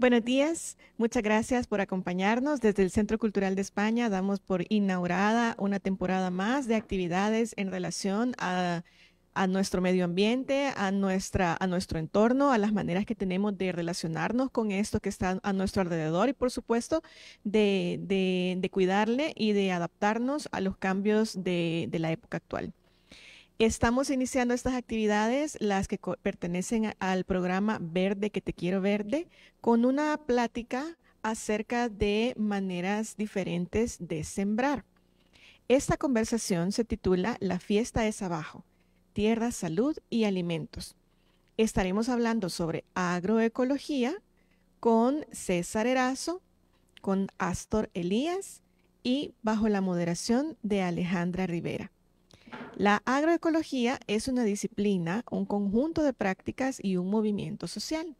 Buenos días, muchas gracias por acompañarnos. Desde el Centro Cultural de España damos por inaugurada una temporada más de actividades en relación a, nuestro medio ambiente, a, nuestra, a nuestro entorno, a las maneras que tenemos de relacionarnos con esto que está a nuestro alrededor y por supuesto de, cuidarle y de adaptarnos a los cambios de la época actual. Estamos iniciando estas actividades, las que pertenecen al programa Verde que te quiero verde, con una plática acerca de maneras diferentes de sembrar. Esta conversación se titula La fiesta es abajo, tierra, salud y alimentos. Estaremos hablando sobre agroecología con César Erazo, con Astor Elías y bajo la moderación de Alejandra Rivera. La agroecología es una disciplina, un conjunto de prácticas y un movimiento social.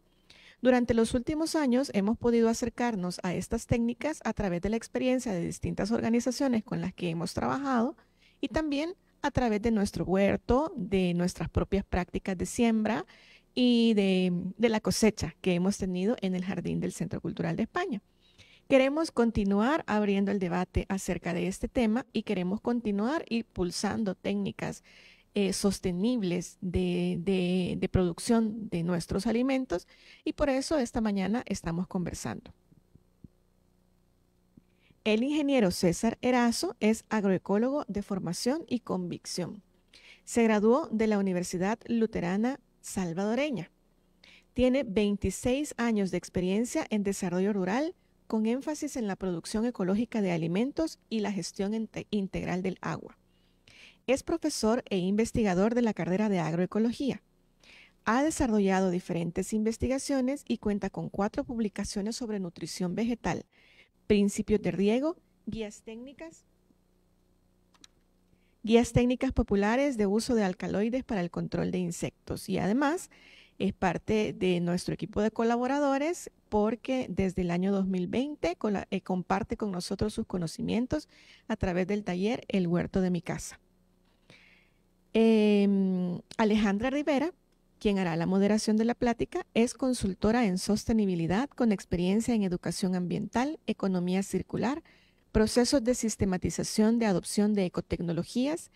Durante los últimos años hemos podido acercarnos a estas técnicas a través de la experiencia de distintas organizaciones con las que hemos trabajado y también a través de nuestro huerto, de nuestras propias prácticas de siembra y de, la cosecha que hemos tenido en el Jardín del Centro Cultural de España. Queremos continuar abriendo el debate acerca de este tema y queremos continuar impulsando técnicas eh, sostenibles de, de producción de nuestros alimentos y por eso esta mañana estamos conversando. El ingeniero César Erazo es agroecólogo de formación y convicción. Se graduó de la Universidad Luterana Salvadoreña. Tiene 26 años de experiencia en desarrollo rural con énfasis en la producción ecológica de alimentos y la gestión integral del agua. Es profesor e investigador de la carrera de agroecología. Ha desarrollado diferentes investigaciones y cuenta con cuatro publicaciones sobre nutrición vegetal, principios de riego, guías técnicas, guías técnicas populares de uso de alcaloides para el control de insectos y además es parte de nuestro equipo de colaboradores porque desde el año 2020 eh, comparte con nosotros sus conocimientos a través del taller El Huerto de mi Casa. Em, Alejandra Rivera, quien hará la moderación de la plática, es consultora en sostenibilidad con experiencia en educación ambiental, economía circular, procesos de sistematización de adopción de ecotecnologías,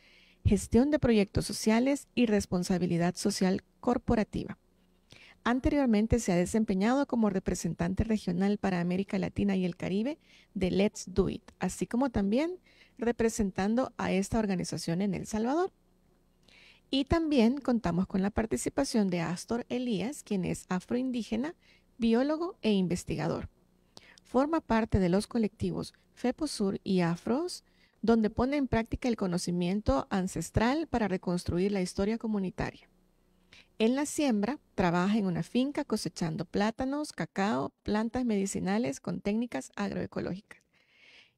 gestión de proyectos sociales y responsabilidad social corporativa. Anteriormente se ha desempeñado como representante regional para América Latina y el Caribe de Let's Do It, así como también representando a esta organización en El Salvador. Y también contamos con la participación de Astor Elías, quien es afroindígena, biólogo e investigador. Forma parte de los colectivos FEPOSUR y AFROS, donde pone en práctica el conocimiento ancestral para reconstruir la historia comunitaria. En la siembra, trabaja en una finca cosechando plátanos, cacao, plantas medicinales con técnicas agroecológicas.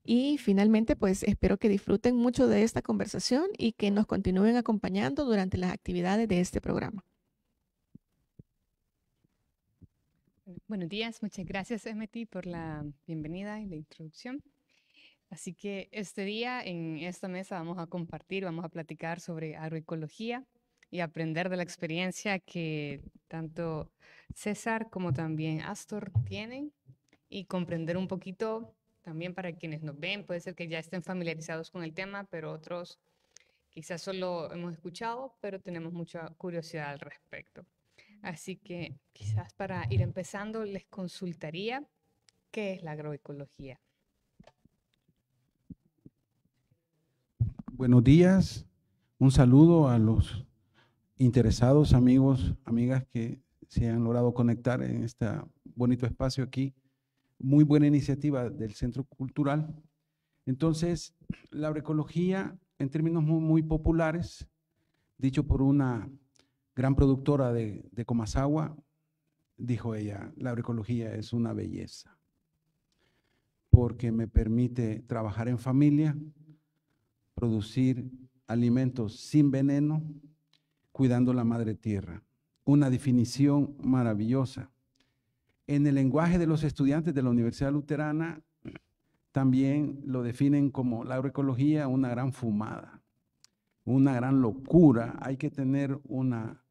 Y finalmente, pues espero que disfruten mucho de esta conversación y que nos continúen acompañando durante las actividades de este programa. Buenos días, muchas gracias Emeti por la bienvenida y la introducción. Así que este día en esta mesa vamos a compartir, vamos a platicar sobre agroecología, y aprender de la experiencia que tanto César como también Astor tienen y comprender un poquito también para quienes nos ven, puede ser que ya estén familiarizados con el tema, pero otros quizás solo hemos escuchado, pero tenemos mucha curiosidad al respecto. Así que quizás para ir empezando les consultaría qué es la agroecología. Buenos días, un saludo a los interesados, amigos, amigas que se han logrado conectar en este bonito espacio aquí. Muy buena iniciativa del Centro Cultural. Entonces, la agroecología, en términos muy, populares, dicho por una gran productora de, de Comasagua, dijo ella, la agroecología es una belleza, porque me permite trabajar en familia, producir alimentos sin veneno, cuidando la madre tierra. Una definición maravillosa. En el lenguaje de los estudiantes de la Universidad Luterana también lo definen como la agroecología una gran fumada, una gran locura. Hay que tener una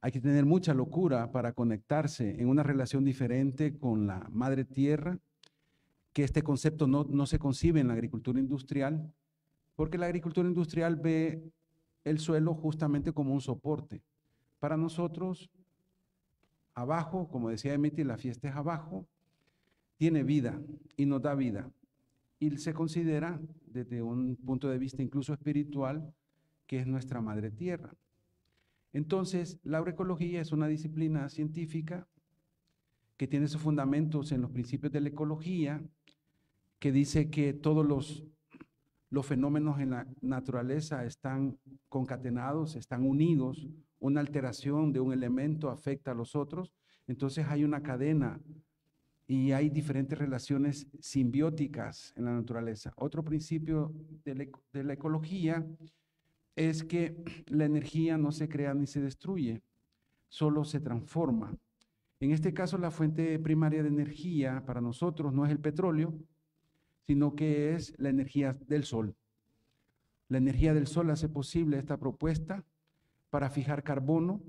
hay que tener mucha locura para conectarse en una relación diferente con la madre tierra, que este concepto no, no se concibe en la agricultura industrial, porque la agricultura industrial ve el suelo justamente como un soporte. Para nosotros, abajo, como decía Emity, la fiesta es abajo, tiene vida y nos da vida. Y se considera, desde un punto de vista incluso espiritual, que es nuestra madre tierra. Entonces, la agroecología es una disciplina científica que tiene sus fundamentos en los principios de la ecología, que dice que todos los los fenómenos en la naturaleza están concatenados, están unidos, una alteración de un elemento afecta a los otros, entonces hay una cadena y hay diferentes relaciones simbióticas en la naturaleza. Otro principio de la, ecología es que la energía no se crea ni se destruye, solo se transforma. En este caso, la fuente primaria de energía para nosotros no es el petróleo, sino que es la energía del sol. La energía del sol hace posible esta propuesta para fijar carbono,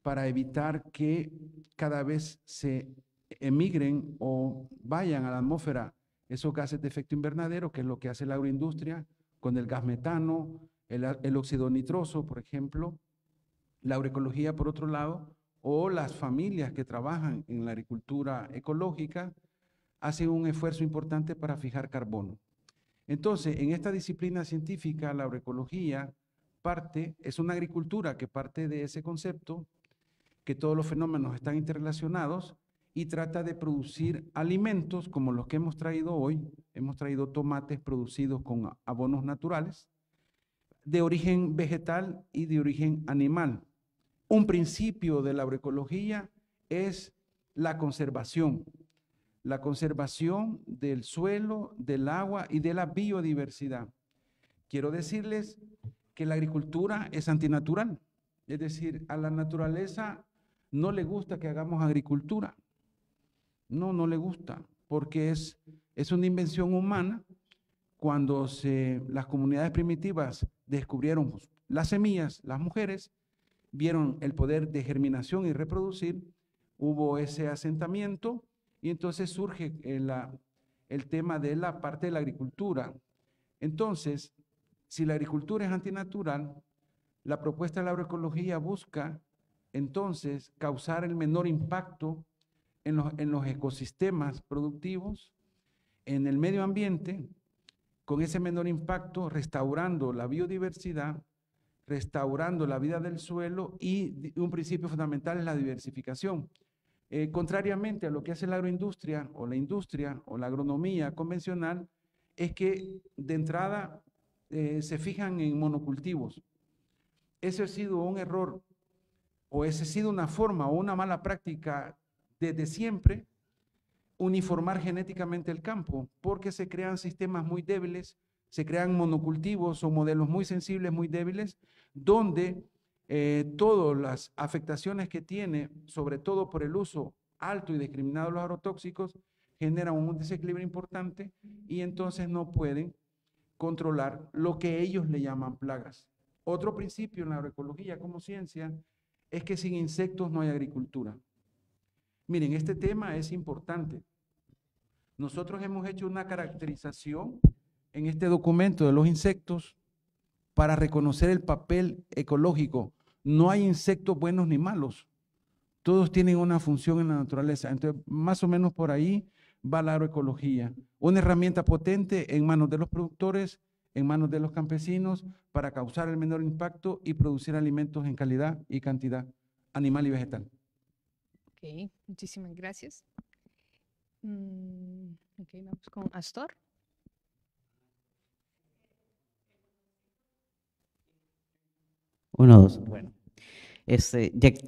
para evitar que cada vez se emigren o vayan a la atmósfera esos gases de efecto invernadero, que es lo que hace la agroindustria con el gas metano, el, óxido nitroso, por ejemplo, la agroecología, por otro lado, o las familias que trabajan en la agricultura ecológica, hacen un esfuerzo importante para fijar carbono. Entonces, en esta disciplina científica, la agroecología parte, es una agricultura que parte de ese concepto, que todos los fenómenos están interrelacionados y trata de producir alimentos como los que hemos traído hoy. Hemos traído tomates producidos con abonos naturales, de origen vegetal y de origen animal. Un principio de la agroecología es la conservación, la conservación del suelo, del agua y de la biodiversidad. Quiero decirles que la agricultura es antinatural, es decir, a la naturaleza no le gusta que hagamos agricultura. No, no le gusta, porque es, es una invención humana. Cuando se, las comunidades primitivas descubrieron las semillas, las mujeres vieron el poder de germinación y reproducir, hubo ese asentamiento y entonces surge el, tema de la parte de la agricultura. Entonces, si la agricultura es antinatural, la propuesta de la agroecología busca entonces causar el menor impacto en los, en los, ecosistemas productivos, en el medio ambiente, con ese menor impacto, restaurando la biodiversidad, restaurando la vida del suelo y un principio fundamental es la diversificación. Eh, contrariamente a lo que hace la agroindustria o la industria o la agronomía convencional, es que de entrada eh, se fijan en monocultivos. Ese ha sido un error o esa ha sido una forma o una mala práctica desde siempre uniformar genéticamente el campo, porque se crean sistemas muy débiles, se crean monocultivos o modelos muy sensibles, muy débiles, donde eh, todas las afectaciones que tiene, sobre todo por el uso alto y discriminado de los agrotóxicos, generan un desequilibrio importante y entonces no pueden controlar lo que ellos le llaman plagas. Otro principio en la agroecología como ciencia es que sin insectos no hay agricultura. Miren, este tema es importante. Nosotros hemos hecho una caracterización en este documento de los insectos para reconocer el papel ecológico no hay insectos buenos ni malos. Todos tienen una función en la naturaleza. Entonces, más o menos por ahí va la agroecología. Una herramienta potente en manos de los productores, en manos de los campesinos, para causar el menor impacto y producir alimentos en calidad y cantidad animal y vegetal. Ok, muchísimas gracias. Mm, vamos con Astor. Uno, dos. Bueno. Este, Jack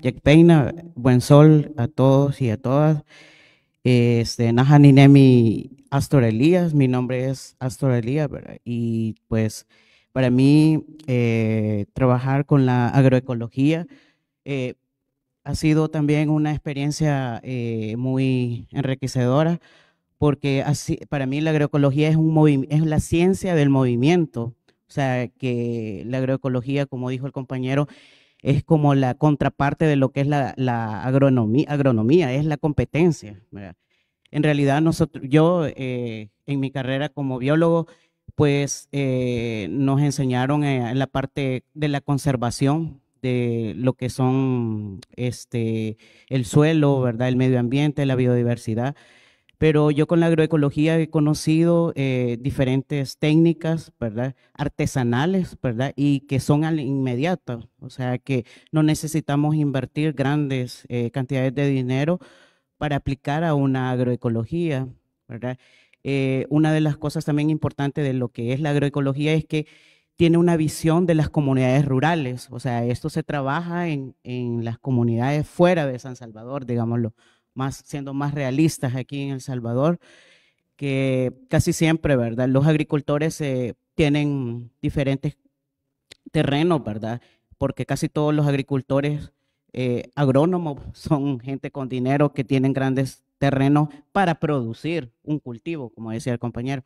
Jack Peina, buen sol a todos y a todas. Este, Najaninemi Astor Elías, mi nombre es Astor Elías, Y pues para mí eh, trabajar con la agroecología eh, ha sido también una experiencia eh, muy enriquecedora porque así, para mí la agroecología es, un es la ciencia del movimiento o sea, que la agroecología, como dijo el compañero, es como la contraparte de lo que es la, agronomía, agronomía, es la competencia. En realidad, nosotros, yo eh, en mi carrera como biólogo, pues eh, nos enseñaron eh, en la parte de la conservación de lo que son este, el suelo, ¿verdad? el medio ambiente, la biodiversidad pero yo con la agroecología he conocido eh, diferentes técnicas, ¿verdad? Artesanales, ¿verdad? Y que son al o sea que no necesitamos invertir grandes eh, cantidades de dinero para aplicar a una agroecología, ¿verdad? Eh, una de las cosas también importantes de lo que es la agroecología es que tiene una visión de las comunidades rurales, o sea, esto se trabaja en, en las comunidades fuera de San Salvador, digámoslo, más, siendo más realistas aquí en El Salvador, que casi siempre, ¿verdad? Los agricultores eh, tienen diferentes terrenos, ¿verdad? Porque casi todos los agricultores eh, agrónomos son gente con dinero que tienen grandes terrenos para producir un cultivo, como decía el compañero.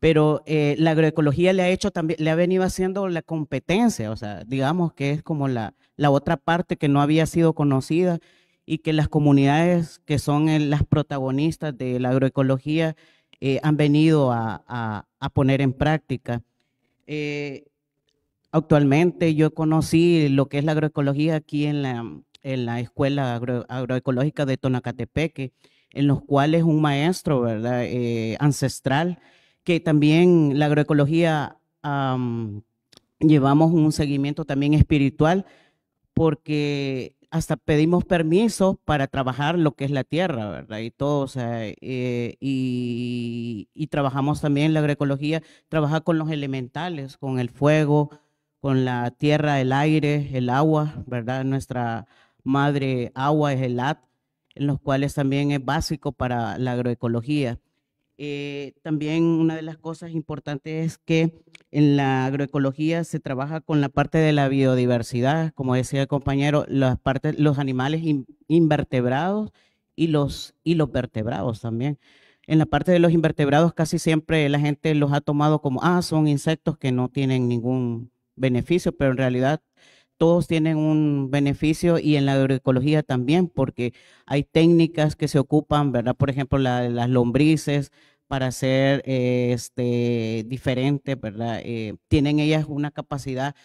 Pero eh, la agroecología le ha hecho también, le ha venido haciendo la competencia, o sea, digamos que es como la, la otra parte que no había sido conocida y que las comunidades que son las protagonistas de la agroecología eh, han venido a, a, poner en práctica. Eh, actualmente yo conocí lo que es la agroecología aquí en la, en la Escuela Agroecológica de Tonacatepeque, en los cuales un maestro ¿verdad? Eh, ancestral, que también la agroecología llevamos un seguimiento también espiritual, porque hasta pedimos permiso para trabajar lo que es la tierra, ¿verdad? Y todo, o sea, eh, y, trabajamos también la agroecología, trabajar con los elementales, con el fuego, con la tierra, el aire, el agua, ¿verdad? Nuestra madre agua es el at, en los cuales también es básico para la agroecología. Eh, también una de las cosas importantes es que en la agroecología se trabaja con la parte de la biodiversidad, como decía el compañero, las partes, los animales invertebrados y los, y los vertebrados también. En la parte de los invertebrados casi siempre la gente los ha tomado como, ah, son insectos que no tienen ningún beneficio, pero en realidad todos tienen un beneficio y en la agroecología también, porque hay técnicas que se ocupan, ¿verdad? Por ejemplo, las lombrices para ser este, diferentes, ¿verdad? Eh, tienen ellas una capacidad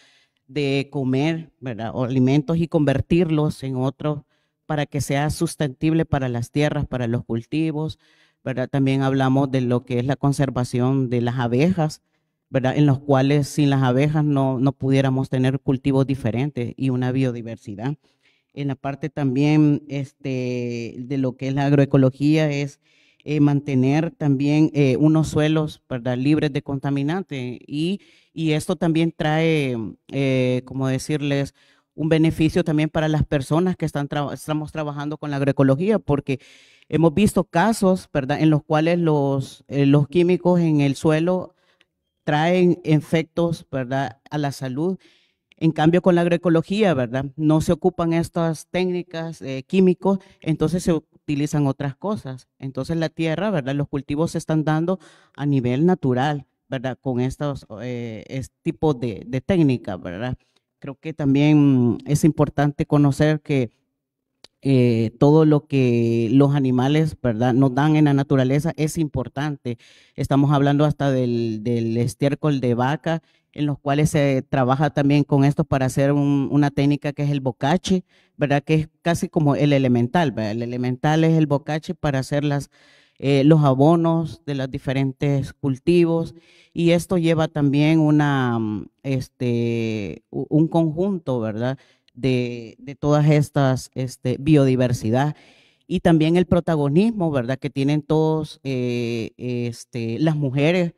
de comer, ¿verdad? alimentos y convertirlos en otros para que sea sustentable para las tierras, para los cultivos, ¿verdad? También hablamos de lo que es la conservación de las abejas, ¿verdad? En los cuales sin las abejas no, no pudiéramos tener cultivos diferentes y una biodiversidad. En la parte también este, de lo que es la agroecología es eh, mantener también eh, unos suelos ¿verdad? libres de contaminantes y, y esto también trae, eh, como decirles, un beneficio también para las personas que están estamos trabajando con la agroecología, porque hemos visto casos ¿verdad? en los cuales los, los químicos en el suelo traen efectos, ¿verdad?, a la salud. En cambio, con la agroecología, ¿verdad? No se ocupan estas técnicas eh, químicos, entonces se utilizan otras cosas. Entonces la tierra, ¿verdad? Los cultivos se están dando a nivel natural, ¿verdad? Con estos eh, este tipos de, de técnicas, ¿verdad? Creo que también es importante conocer que eh, todo lo que los animales ¿verdad? nos dan en la naturaleza es importante. Estamos hablando hasta del, estiércol de vaca, en los cuales se trabaja también con esto para hacer una técnica que es el bocache, ¿verdad? que es casi como el elemental. El elemental es el bocache para hacer las, eh, los abonos de los diferentes cultivos y esto lleva también una, mm, este, un conjunto, ¿verdad? de, todas estas este, biodiversidad y también el protagonismo, ¿verdad? Que tienen todos eh, este, las mujeres,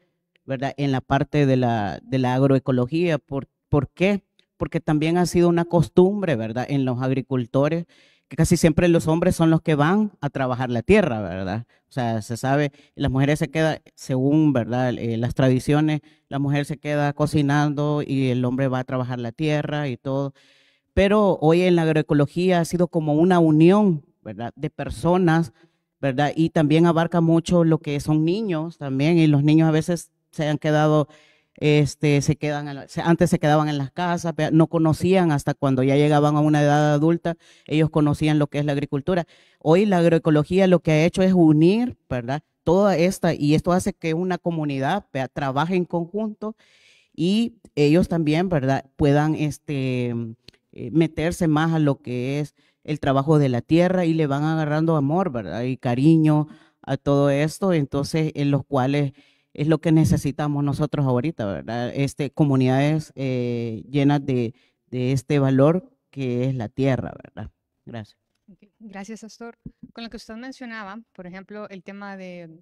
¿verdad? En la parte de la, agroecología. ¿Por, qué? Porque también ha sido una costumbre, ¿verdad? En los agricultores, que casi siempre los hombres son los que van a trabajar la tierra, ¿verdad? O sea, se sabe, las mujeres se quedan, según, ¿verdad? Eh, las tradiciones, la mujer se queda cocinando y el hombre va a trabajar la tierra y todo. Pero hoy en la agroecología ha sido como una unión, ¿verdad? De personas, ¿verdad? Y también abarca mucho lo que son niños también, y los niños a veces se han quedado, este, se quedan, antes se quedaban en las casas, no conocían hasta cuando ya llegaban a una edad adulta, ellos conocían lo que es la agricultura. Hoy la agroecología lo que ha hecho es unir, ¿verdad? Toda esta, y esto hace que una comunidad trabaje en conjunto y ellos también, ¿verdad? Puedan, este, eh, meterse más a lo que es el trabajo de la tierra y le van agarrando amor, ¿verdad? Y cariño a todo esto, entonces, en los cuales es lo que necesitamos nosotros ahorita, ¿verdad? Este, comunidades eh, llenas de, este valor que es la tierra, ¿verdad? Gracias. Gracias, Astor. Con lo que usted mencionaba, por ejemplo, el tema de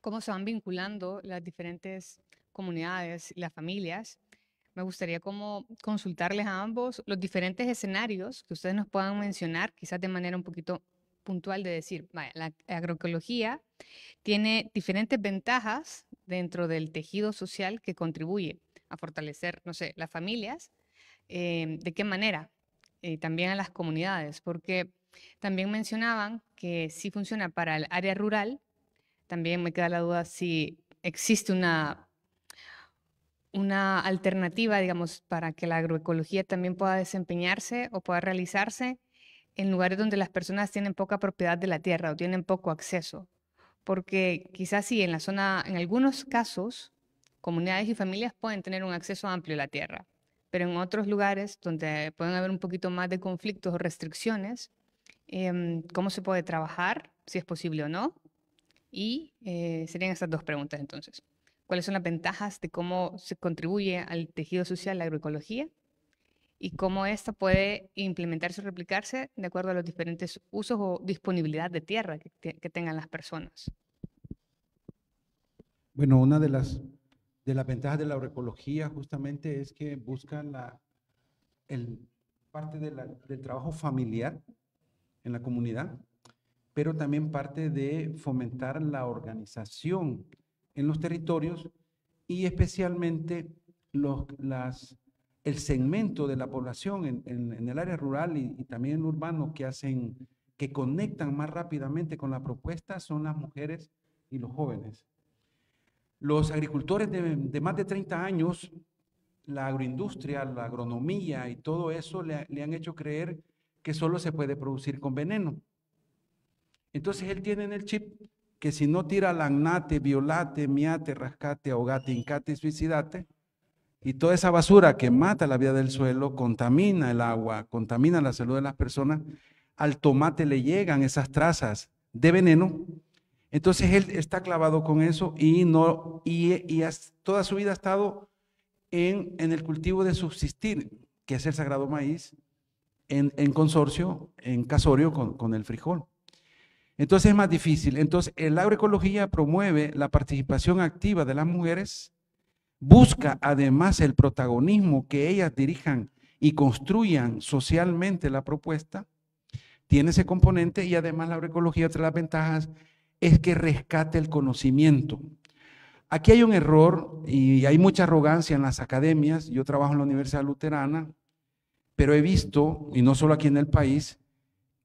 cómo se van vinculando las diferentes comunidades, y las familias, me gustaría como consultarles a ambos los diferentes escenarios que ustedes nos puedan mencionar, quizás de manera un poquito puntual de decir, vaya, la agroecología tiene diferentes ventajas dentro del tejido social que contribuye a fortalecer, no sé, las familias, eh, de qué manera, y también a las comunidades, porque también mencionaban que sí funciona para el área rural, también me queda la duda si existe una una alternativa, digamos, para que la agroecología también pueda desempeñarse o pueda realizarse en lugares donde las personas tienen poca propiedad de la tierra o tienen poco acceso. Porque quizás sí, en la zona, en algunos casos, comunidades y familias pueden tener un acceso amplio a la tierra, pero en otros lugares donde pueden haber un poquito más de conflictos o restricciones, em, ¿cómo se puede trabajar? Si es posible o no. Y eh, serían estas dos preguntas entonces cuáles son las ventajas de cómo se contribuye al tejido social la agroecología y cómo esto puede implementarse o replicarse de acuerdo a los diferentes usos o disponibilidad de tierra que, tengan las personas. Bueno, una de las, de las ventajas de la agroecología justamente es que busca la, el, parte del trabajo familiar en la comunidad, pero también parte de fomentar la organización en los territorios y especialmente el segmento de la población en, el área rural y, también urbano que hacen, que conectan más rápidamente con la propuesta son las mujeres y los jóvenes. Los agricultores de, más de 30 años, la agroindustria, la agronomía y todo eso le, le han hecho creer que solo se puede producir con veneno. Entonces él tiene en el chip que si no tira lagnate, violate, miate, rascate, ahogate, incate, suicidate, y toda esa basura que mata la vida del suelo, contamina el agua, contamina la salud de las personas, al tomate le llegan esas trazas de veneno. Entonces él está clavado con eso y, no, y, toda su vida ha estado en, en, el cultivo de subsistir, que es el sagrado maíz, en, consorcio, en casorio con el frijol. Entonces es más difícil. Entonces, la agroecología promueve la participación activa de las mujeres, busca además el protagonismo que ellas dirijan y construyan socialmente la propuesta, tiene ese componente y además la agroecología, otra las ventajas es que rescate el conocimiento. Aquí hay un error y hay mucha arrogancia en las academias. Yo trabajo en la Universidad Luterana, pero he visto, y no solo aquí en el país,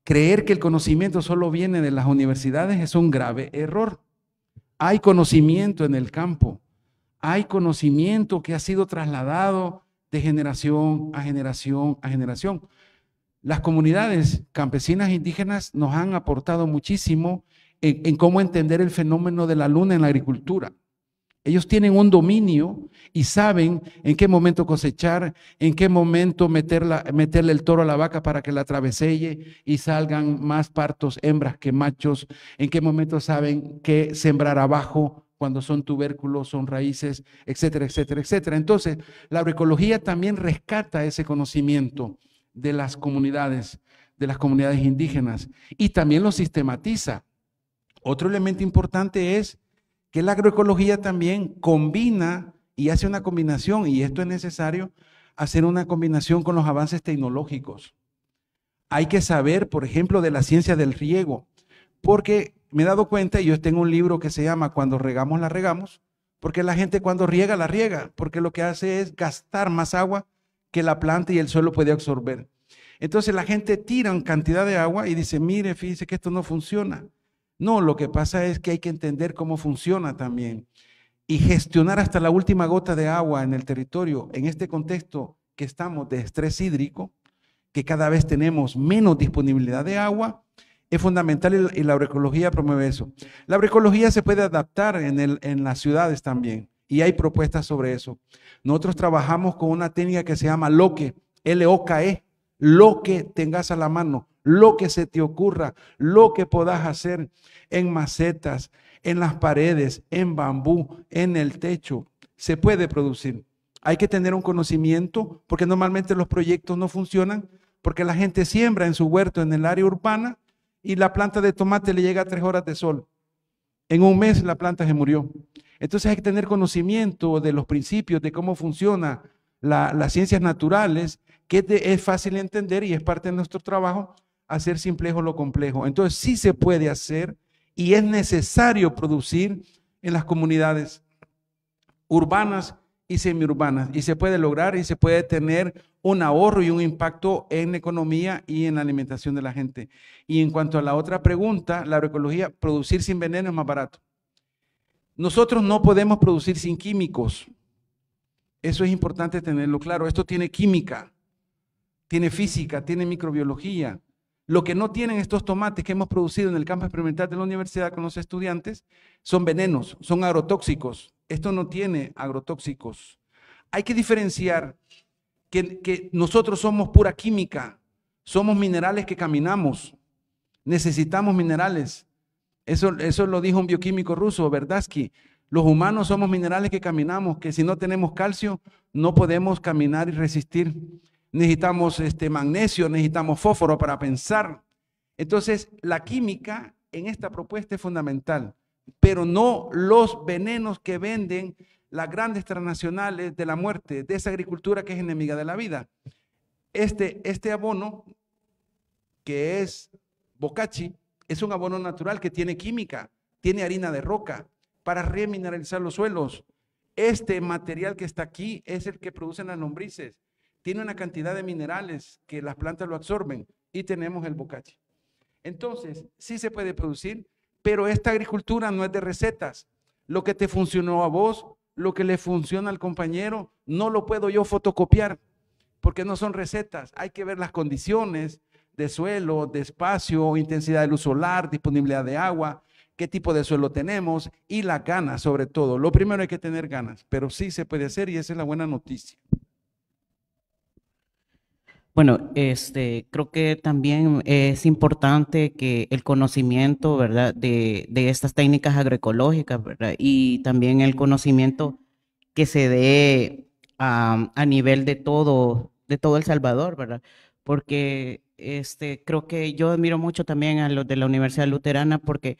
Creer que el conocimiento solo viene de las universidades es un grave error. Hay conocimiento en el campo, hay conocimiento que ha sido trasladado de generación a generación a generación. Las comunidades campesinas indígenas nos han aportado muchísimo en, en cómo entender el fenómeno de la luna en la agricultura. Ellos tienen un dominio y saben en qué momento cosechar, en qué momento meterle el toro a la vaca para que la traveselle y salgan más partos hembras que machos, en qué momento saben qué sembrar abajo cuando son tubérculos, son raíces, etcétera, etcétera, etcétera. Entonces, la agroecología también rescata ese conocimiento de las comunidades, de las comunidades indígenas y también lo sistematiza. Otro elemento importante es que la agroecología también combina y hace una combinación, y esto es necesario, hacer una combinación con los avances tecnológicos. Hay que saber, por ejemplo, de la ciencia del riego, porque me he dado cuenta, y yo tengo un libro que se llama Cuando regamos, la regamos, porque la gente cuando riega, la riega, porque lo que hace es gastar más agua que la planta y el suelo puede absorber. Entonces la gente tira en cantidad de agua y dice, mire, fíjese que esto no funciona. No, lo que pasa es que hay que entender cómo funciona también y gestionar hasta la última gota de agua en el territorio, en este contexto que estamos de estrés hídrico, que cada vez tenemos menos disponibilidad de agua, es fundamental y la agroecología promueve eso. La agroecología se puede adaptar en, las ciudades también y hay propuestas sobre eso. Nosotros trabajamos con una técnica que se llama LOKE, L-O-K-E, lo que tengas a la mano, lo que se te ocurra, lo que puedas hacer en macetas, en las paredes, en bambú, en el techo, se puede producir. Hay que tener un conocimiento porque normalmente los proyectos no funcionan porque la gente siembra en su huerto en el área urbana y la planta de tomate le llega a tres horas de sol. En un mes la planta se murió. Entonces hay que tener conocimiento de los principios, de cómo funciona las ciencias naturales, que es, de, es fácil entender y es parte de nuestro trabajo, hacer simplejo lo complejo. Entonces sí se puede hacer y es necesario producir en las comunidades urbanas y semiurbanas. Y se puede lograr y se puede tener un ahorro y un impacto en la economía y en la alimentación de la gente. Y en cuanto a la otra pregunta, la agroecología, producir sin veneno es más barato. Nosotros no podemos producir sin químicos. Eso es importante tenerlo claro. Esto tiene química, tiene física, tiene microbiología. Lo que no tienen estos tomates que hemos producido en el campo experimental de la universidad con los estudiantes son venenos, son agrotóxicos. Esto no tiene agrotóxicos. Hay que diferenciar que, nosotros somos pura química, somos minerales que caminamos, necesitamos minerales. Eso, eso lo dijo un bioquímico ruso, Verdasky. Los humanos somos minerales que caminamos, que si no tenemos calcio no podemos caminar y resistir necesitamos este magnesio, necesitamos fósforo para pensar. Entonces, la química en esta propuesta es fundamental, pero no los venenos que venden las grandes transnacionales de la muerte, de esa agricultura que es enemiga de la vida. Este, este abono, que es bocachi, es un abono natural que tiene química, tiene harina de roca para remineralizar los suelos. Este material que está aquí es el que producen las lombrices tiene una cantidad de minerales que las plantas lo absorben y tenemos el bocache. Entonces, sí se puede producir, pero esta agricultura no es de recetas. Lo que te funcionó a vos, lo que le funciona al compañero, no lo puedo yo fotocopiar, porque no son recetas. Hay que ver las condiciones de suelo, de espacio, intensidad de luz solar, disponibilidad de agua, qué tipo de suelo tenemos y la ganas sobre todo. Lo primero hay que tener ganas, pero sí se puede hacer y esa es la buena noticia. Bueno, este, creo que también es importante que el conocimiento, ¿verdad?, de, de estas técnicas agroecológicas, ¿verdad?, y también el conocimiento que se dé a, a nivel de todo, de todo El Salvador, ¿verdad?, porque este, creo que yo admiro mucho también a los de la Universidad Luterana porque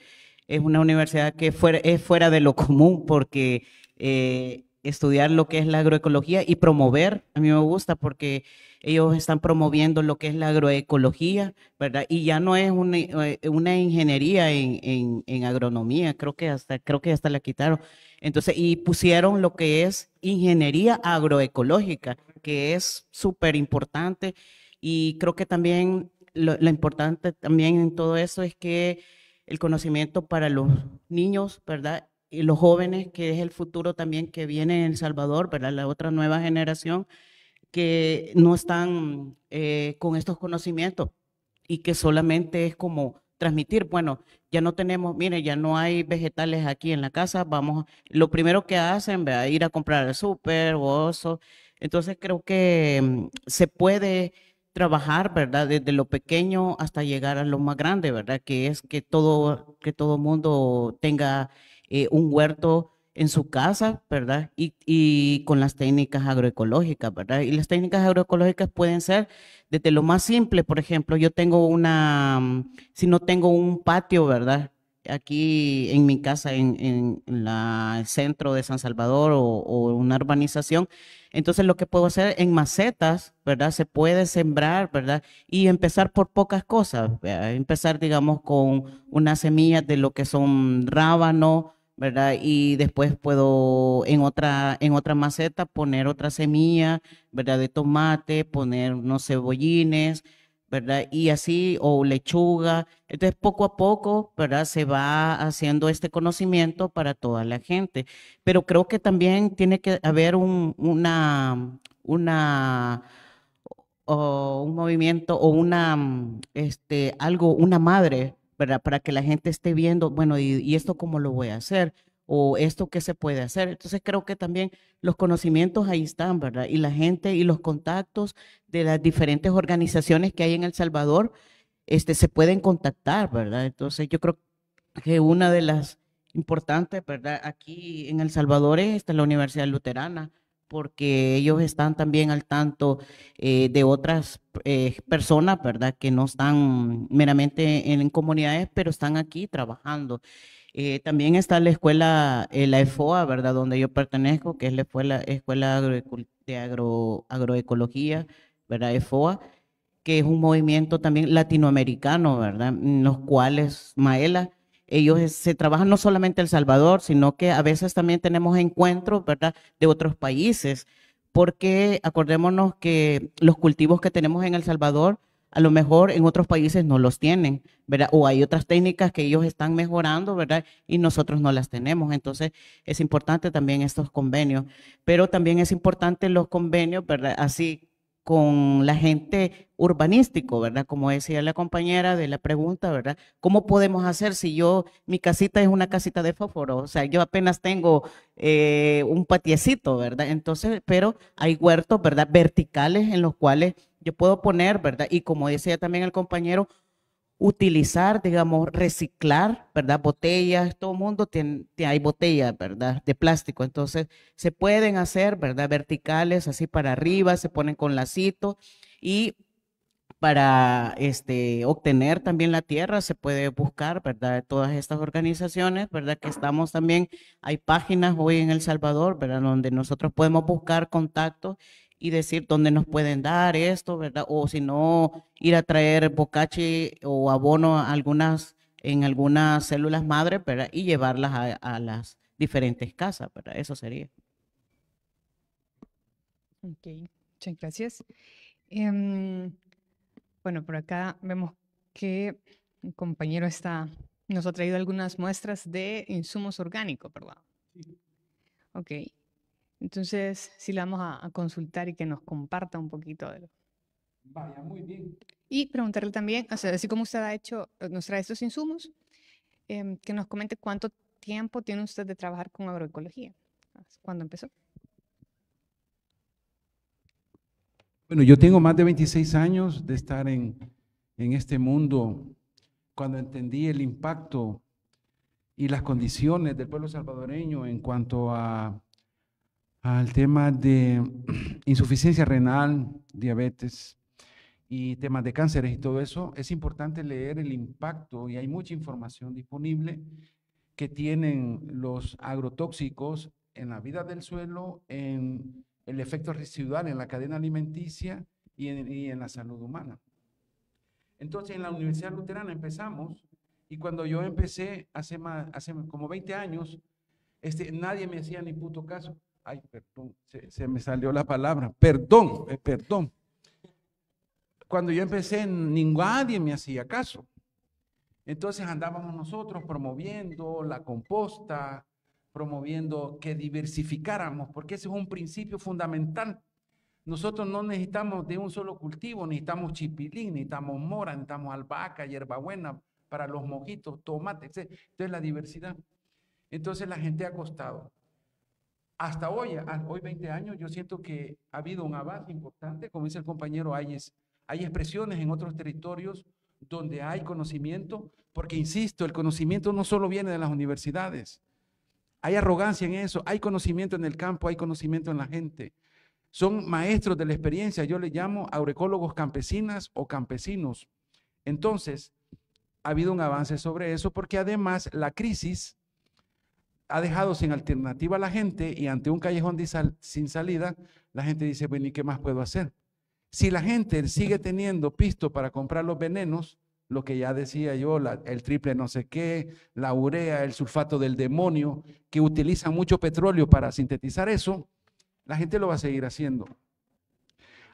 es una universidad que fuera, es fuera de lo común porque eh, estudiar lo que es la agroecología y promover, a mí me gusta porque ellos están promoviendo lo que es la agroecología, ¿verdad? Y ya no es una, eh, ingeniería en, en, agronomía, creo que hasta creo que hasta la quitaron. Entonces, y pusieron lo que es ingeniería agroecológica, que es súper importante. Y creo que también lo, lo, importante también en todo eso es que el conocimiento para los niños, ¿verdad? Y los jóvenes, que es el futuro también que viene en El Salvador, ¿verdad? La otra nueva generación que no están eh, con estos conocimientos y que solamente es como transmitir, bueno, ya no tenemos, mire, ya no hay vegetales aquí en la casa, vamos, lo primero que hacen, ¿verdad? ir a comprar al súper o oso. Entonces creo que mm, se puede trabajar, ¿verdad? Desde lo pequeño hasta llegar a lo más grande, ¿verdad? Que es que todo, que todo mundo tenga eh, un huerto, en su casa, ¿verdad? Y, con las técnicas agroecológicas, ¿verdad? Y las técnicas agroecológicas pueden ser desde lo más simple, por ejemplo, yo tengo una, mm, si no tengo un patio, ¿verdad? Aquí en mi casa, en, el centro de San Salvador o, o, una urbanización, entonces lo que puedo hacer en macetas, ¿verdad? Se puede sembrar, ¿verdad? Y empezar por pocas cosas, empezar, digamos, con unas semillas de lo que son rábano, ¿verdad? Y después puedo en otra, en otra maceta poner otra semilla, ¿verdad? De tomate, poner unos cebollines, ¿verdad? Y así, o lechuga. Entonces, poco a poco, ¿verdad? Se va haciendo este conocimiento para toda la gente. Pero creo que también tiene que haber un, una, una, un movimiento o una, este, algo, una madre, ¿verdad? Para que la gente esté viendo, bueno, ¿y, esto cómo lo voy a hacer? o esto qué se puede hacer. Entonces creo que también los conocimientos ahí están, ¿verdad? Y la gente y los contactos de las diferentes organizaciones que hay en El Salvador este, se pueden contactar, ¿verdad? Entonces yo creo que una de las importantes, ¿verdad? Aquí en El Salvador es este, la Universidad Luterana, porque ellos están también al tanto eh, de otras eh, personas, ¿verdad? Que no están meramente en, comunidades, pero están aquí trabajando. Eh, también está la escuela, la EFOA, ¿verdad? Donde yo pertenezco, que es la Escuela, de Agroecología, ¿verdad? EFOA, que es un movimiento también latinoamericano, ¿verdad? los cuales Maela ellos se trabajan no solamente en El Salvador, sino que a veces también tenemos encuentros, ¿verdad?, de otros países, porque acordémonos que los cultivos que tenemos en El Salvador, a lo mejor en otros países no los tienen, ¿verdad? O hay otras técnicas que ellos están mejorando, ¿verdad? Y nosotros no las tenemos. Entonces, es importante también estos convenios, pero también es importante los convenios, ¿verdad? Así con la gente urbanístico, ¿verdad? Como decía la compañera de la pregunta, ¿verdad? ¿Cómo podemos hacer si yo, mi casita es una casita de fósforo? O sea, yo apenas tengo eh, un patiecito, ¿verdad? Entonces, pero hay huertos, ¿verdad? Verticales en los cuales yo puedo poner, ¿verdad? Y como decía también el compañero, utilizar, digamos, reciclar, ¿verdad? Botellas, todo el mundo tiene, hay botellas, ¿verdad? De plástico, entonces se pueden hacer, ¿verdad? Verticales, así para arriba, se ponen con lacito y para este, obtener también la tierra se puede buscar, ¿verdad? Todas estas organizaciones, ¿verdad? Que estamos también, hay páginas hoy en El Salvador, ¿verdad? Donde nosotros podemos buscar contactos y decir dónde nos pueden dar esto, ¿verdad? O si no, ir a traer bocache o abono algunas, en algunas células madre, ¿verdad? Y llevarlas a, las diferentes casas, ¿verdad? Eso sería. Ok, muchas gracias. Em, bueno, por acá vemos que un compañero está, nos ha traído algunas muestras de insumos orgánicos, ¿verdad? Ok, entonces, si la vamos a, consultar y que nos comparta un poquito de lo. Vaya, muy bien. Y preguntarle también, así como usted ha hecho, eh, nos trae estos insumos, em, que nos comente cuánto tiempo tiene usted de trabajar con agroecología. Ah, ¿Cuándo empezó? Bueno, yo tengo más de 26 años de estar en, en este mundo cuando entendí el impacto y las condiciones del pueblo salvadoreño en cuanto a al tema de insuficiencia renal, diabetes y temas de cánceres y todo eso, es importante leer el impacto y hay mucha información disponible que tienen los agrotóxicos en la vida del suelo, en el efecto residual en la cadena alimenticia y en, la salud humana. Entonces, en la Universidad Luterana empezamos y cuando yo empecé hace, más, hace como 20 años, este, nadie me hacía ni puto caso. Ay, perdón, se, me salió la palabra. Perdón, eh, perdón. Cuando yo empecé, nadie me hacía caso. Entonces andábamos nosotros promoviendo la composta, promoviendo que diversificáramos, porque ese es un principio fundamental. Nosotros no necesitamos de un solo cultivo, necesitamos chipilín, necesitamos mora, necesitamos albahaca, hierbabuena para los mojitos, tomate, etc. Entonces la diversidad. Entonces la gente ha costado hasta hoy, hoy 20 años, yo siento que ha habido un avance importante, como dice el compañero Ayes. Hay expresiones en otros territorios donde hay conocimiento, porque insisto, el conocimiento no solo viene de las universidades. Hay arrogancia en eso, hay conocimiento en el campo, hay conocimiento en la gente. Son maestros de la experiencia, yo les llamo aurecólogos campesinas o campesinos. Entonces, ha habido un avance sobre eso porque además la crisis ha dejado sin alternativa a la gente y ante un callejón sin salida, la gente dice, bueno, ¿y qué más puedo hacer? Si la gente sigue teniendo pisto para comprar los venenos, lo que ya decía yo, el triple no sé qué, la urea, el sulfato del demonio, que utiliza mucho petróleo para sintetizar eso, la gente lo va a seguir haciendo.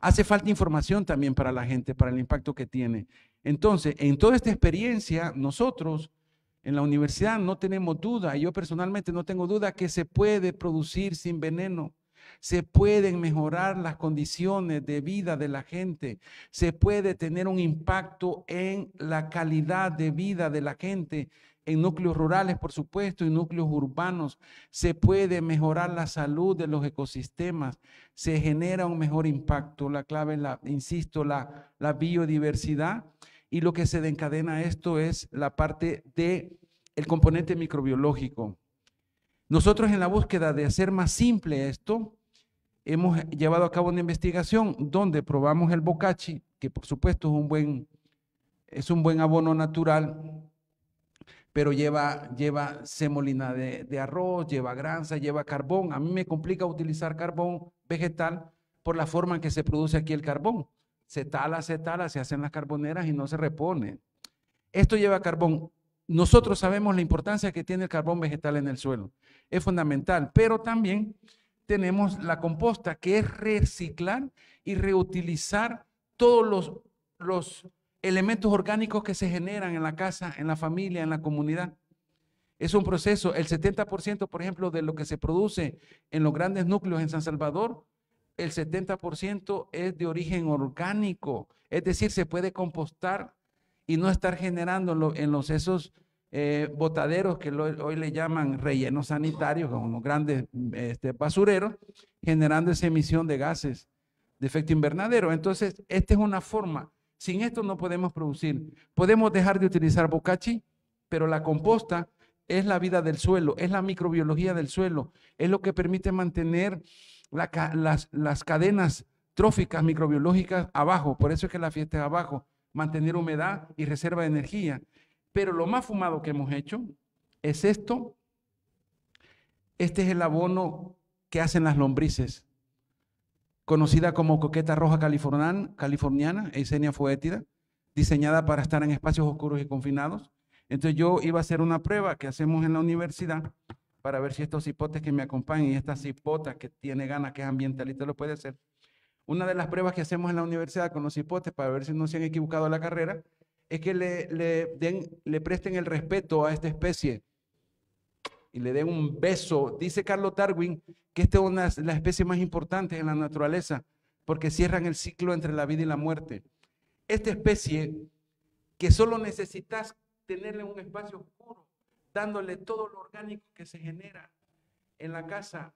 Hace falta información también para la gente, para el impacto que tiene. Entonces, en toda esta experiencia, nosotros en la universidad no tenemos duda, yo personalmente no tengo duda que se puede producir sin veneno. Se pueden mejorar las condiciones de vida de la gente. Se puede tener un impacto en la calidad de vida de la gente, en núcleos rurales, por supuesto, y núcleos urbanos. Se puede mejorar la salud de los ecosistemas. Se genera un mejor impacto. La clave, la, insisto, la, la biodiversidad y lo que se desencadena esto es la parte de el componente microbiológico. Nosotros en la búsqueda de hacer más simple esto, hemos llevado a cabo una investigación donde probamos el bocachi, que por supuesto es un buen, es un buen abono natural, pero lleva, lleva semolina de, de arroz, lleva granza, lleva carbón. A mí me complica utilizar carbón vegetal por la forma en que se produce aquí el carbón se tala, se tala, se hacen las carboneras y no se repone. Esto lleva carbón. Nosotros sabemos la importancia que tiene el carbón vegetal en el suelo. Es fundamental, pero también tenemos la composta, que es reciclar y reutilizar todos los, los elementos orgánicos que se generan en la casa, en la familia, en la comunidad. Es un proceso. El 70%, por ejemplo, de lo que se produce en los grandes núcleos en San Salvador el 70% es de origen orgánico, es decir, se puede compostar y no estar generando en, los esos eh, botaderos que hoy le llaman rellenos sanitarios, como los grandes este, basureros, generando esa emisión de gases de efecto invernadero. Entonces, esta es una forma. Sin esto no podemos producir. Podemos dejar de utilizar bocachi, pero la composta es la vida del suelo, es la microbiología del suelo, es lo que permite mantener las, cadenas tróficas microbiológicas abajo. Por eso es que la fiesta es abajo, mantener humedad y reserva de energía. Pero lo más fumado que hemos hecho es esto. Este es el abono que hacen las lombrices, conocida como coqueta roja californiana, Eisenia foetida, diseñada para estar en espacios oscuros y confinados. Entonces yo iba a hacer una prueba que hacemos en la universidad para ver si estos hipotes que me acompañan y estas hipotas que tiene ganas, que es ambientalista, lo puede hacer. Una de las pruebas que hacemos en la universidad con los hipotes para ver si no se han equivocado en la carrera es que le, den, le presten el respeto a esta especie y le den un beso. Dice Carlos Darwin que esta es una de las especies más importantes en la naturaleza porque cierran el ciclo entre la vida y la muerte. Esta especie que solo necesitas tenerle un espacio oscuro dándole todo lo orgánico que se genera en la casa,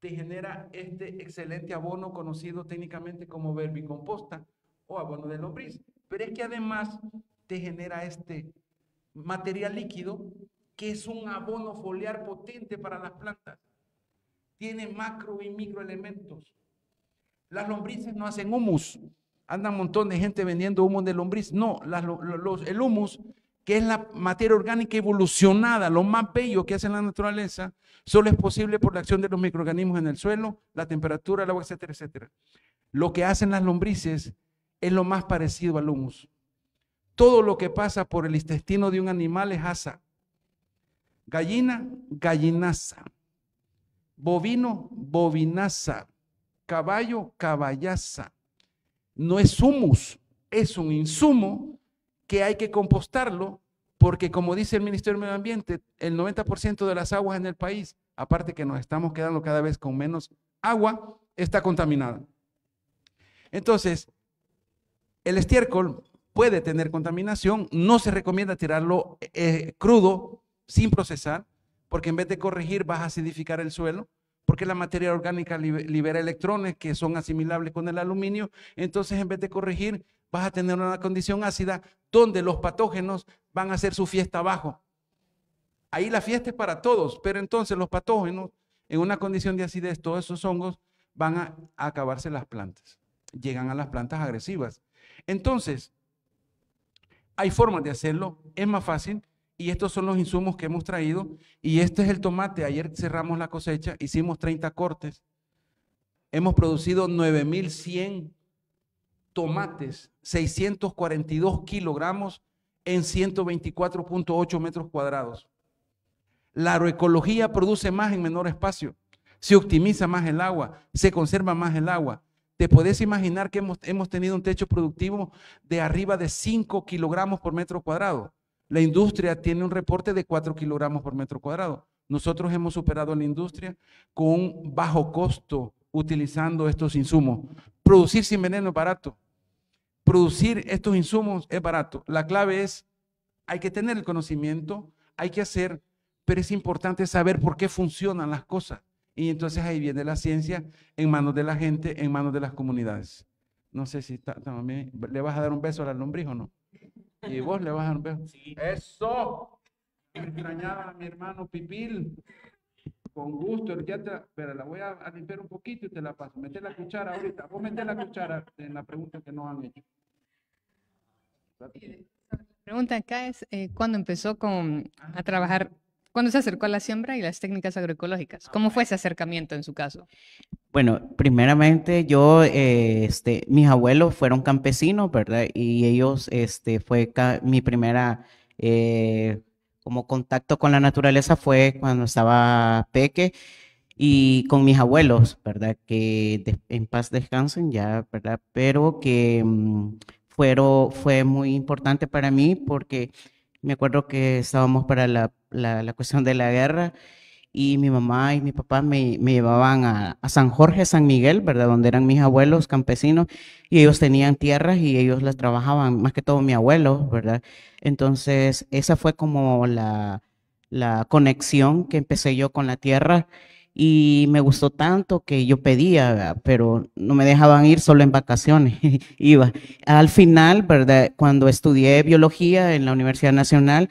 te genera este excelente abono conocido técnicamente como vermicomposta o abono de lombriz. Pero es que además te genera este material líquido que es un abono foliar potente para las plantas. Tiene macro y micro elementos. Las lombrices no hacen humus. Anda un montón de gente vendiendo humus de lombriz. No, el humus que es la materia orgánica evolucionada, lo más bello que hace la naturaleza, solo es posible por la acción de los microorganismos en el suelo, la temperatura, el agua, etcétera, etcétera. Lo que hacen las lombrices es lo más parecido al humus. Todo lo que pasa por el intestino de un animal es asa. Gallina, gallinaza. Bovino, bovinaza. Caballo, caballaza. No es humus, es un insumo que hay que compostarlo, porque como dice el Ministerio del Medio Ambiente, el 90% de las aguas en el país, aparte que nos estamos quedando cada vez con menos agua, está contaminada. Entonces, el estiércol puede tener contaminación, no se recomienda tirarlo eh, crudo, sin procesar, porque en vez de corregir vas a acidificar el suelo, porque la materia orgánica libera electrones que son asimilables con el aluminio, entonces en vez de corregir vas a tener una condición ácida donde los patógenos van a hacer su fiesta abajo. Ahí la fiesta es para todos, pero entonces los patógenos, en una condición de acidez, todos esos hongos van a acabarse las plantas. Llegan a las plantas agresivas. Entonces, hay formas de hacerlo, es más fácil, y estos son los insumos que hemos traído. Y este es el tomate. Ayer cerramos la cosecha, hicimos 30 cortes. Hemos producido 9100 tomates, 642 kilogramos en 124.8 metros cuadrados. La agroecología produce más en menor espacio, se optimiza más el agua, se conserva más el agua. Te puedes imaginar que hemos, hemos tenido un techo productivo de arriba de 5 kilogramos por metro cuadrado. La industria tiene un reporte de 4 kilogramos por metro cuadrado. Nosotros hemos superado a la industria con bajo costo utilizando estos insumos. Producir sin veneno es barato producir estos insumos es barato. La clave es, hay que tener el conocimiento, hay que hacer, pero es importante saber por qué funcionan las cosas. Y entonces ahí viene la ciencia en manos de la gente, en manos de las comunidades. No sé si también le vas a dar un beso a la lombriz o no. Y vos le vas a dar un beso. Eso. Me extrañaba mi hermano Pipil. Con gusto, pero la voy a, limpiar un poquito y te la paso. Mete la cuchara ahorita. Vos mete la cuchara en la pregunta que nos han hecho. Eh, la pregunta acá es, eh, ¿cuándo empezó a trabajar, cuándo se acercó a la siembra y las técnicas agroecológicas? ¿Cómo fue ese acercamiento en su caso? Bueno, primeramente yo, eh, este, mis abuelos fueron campesinos, ¿verdad? Y ellos, este, fue mi primera... Eh, como contacto con la naturaleza fue cuando estaba peque y con mis abuelos, ¿verdad? Que en paz descansen ya, ¿verdad? Pero que mm, fueron, fue muy importante para mí porque me acuerdo que estábamos para la, la, la cuestión de la guerra y mi mamá y mi papá me, me llevaban a, San Jorge, San Miguel, ¿verdad? Donde eran mis abuelos campesinos y ellos tenían tierras y ellos las trabajaban, más que todo mi abuelo, ¿verdad? Entonces, esa fue como la, la conexión que empecé yo con la tierra y me gustó tanto que yo pedía, pero no me dejaban ir solo en vacaciones, iba. Al final, ¿verdad? Cuando estudié biología en la Universidad Nacional,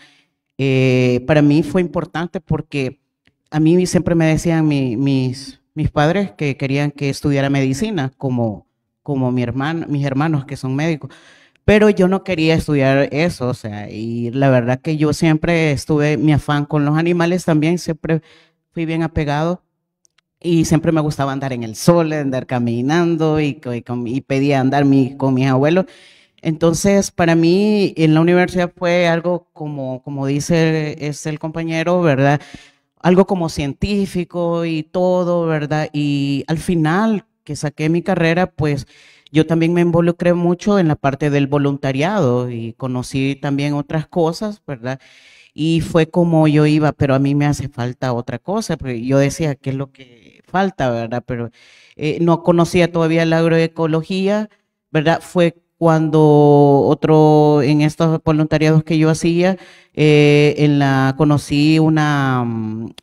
eh, para mí fue importante porque a mí siempre me decían mis, mis padres que querían que estudiara medicina, como, como mi hermano, mis hermanos que son médicos. Pero yo no quería estudiar eso, o sea, y la verdad que yo siempre estuve, mi afán con los animales también, siempre fui bien apegado y siempre me gustaba andar en el sol, andar caminando y, y, pedía andar mi, con mis abuelos. Entonces, para mí en la universidad fue algo como, como dice es el compañero, ¿verdad? algo como científico y todo, ¿verdad? Y al final que saqué mi carrera, pues yo también me involucré mucho en la parte del voluntariado y conocí también otras cosas, ¿verdad? Y fue como yo iba, pero a mí me hace falta otra cosa, porque yo decía, ¿qué es lo que falta, verdad? Pero eh, no conocía todavía la agroecología, ¿verdad? Fue cuando otro, en estos voluntariados que yo hacía, eh, en la, conocí una,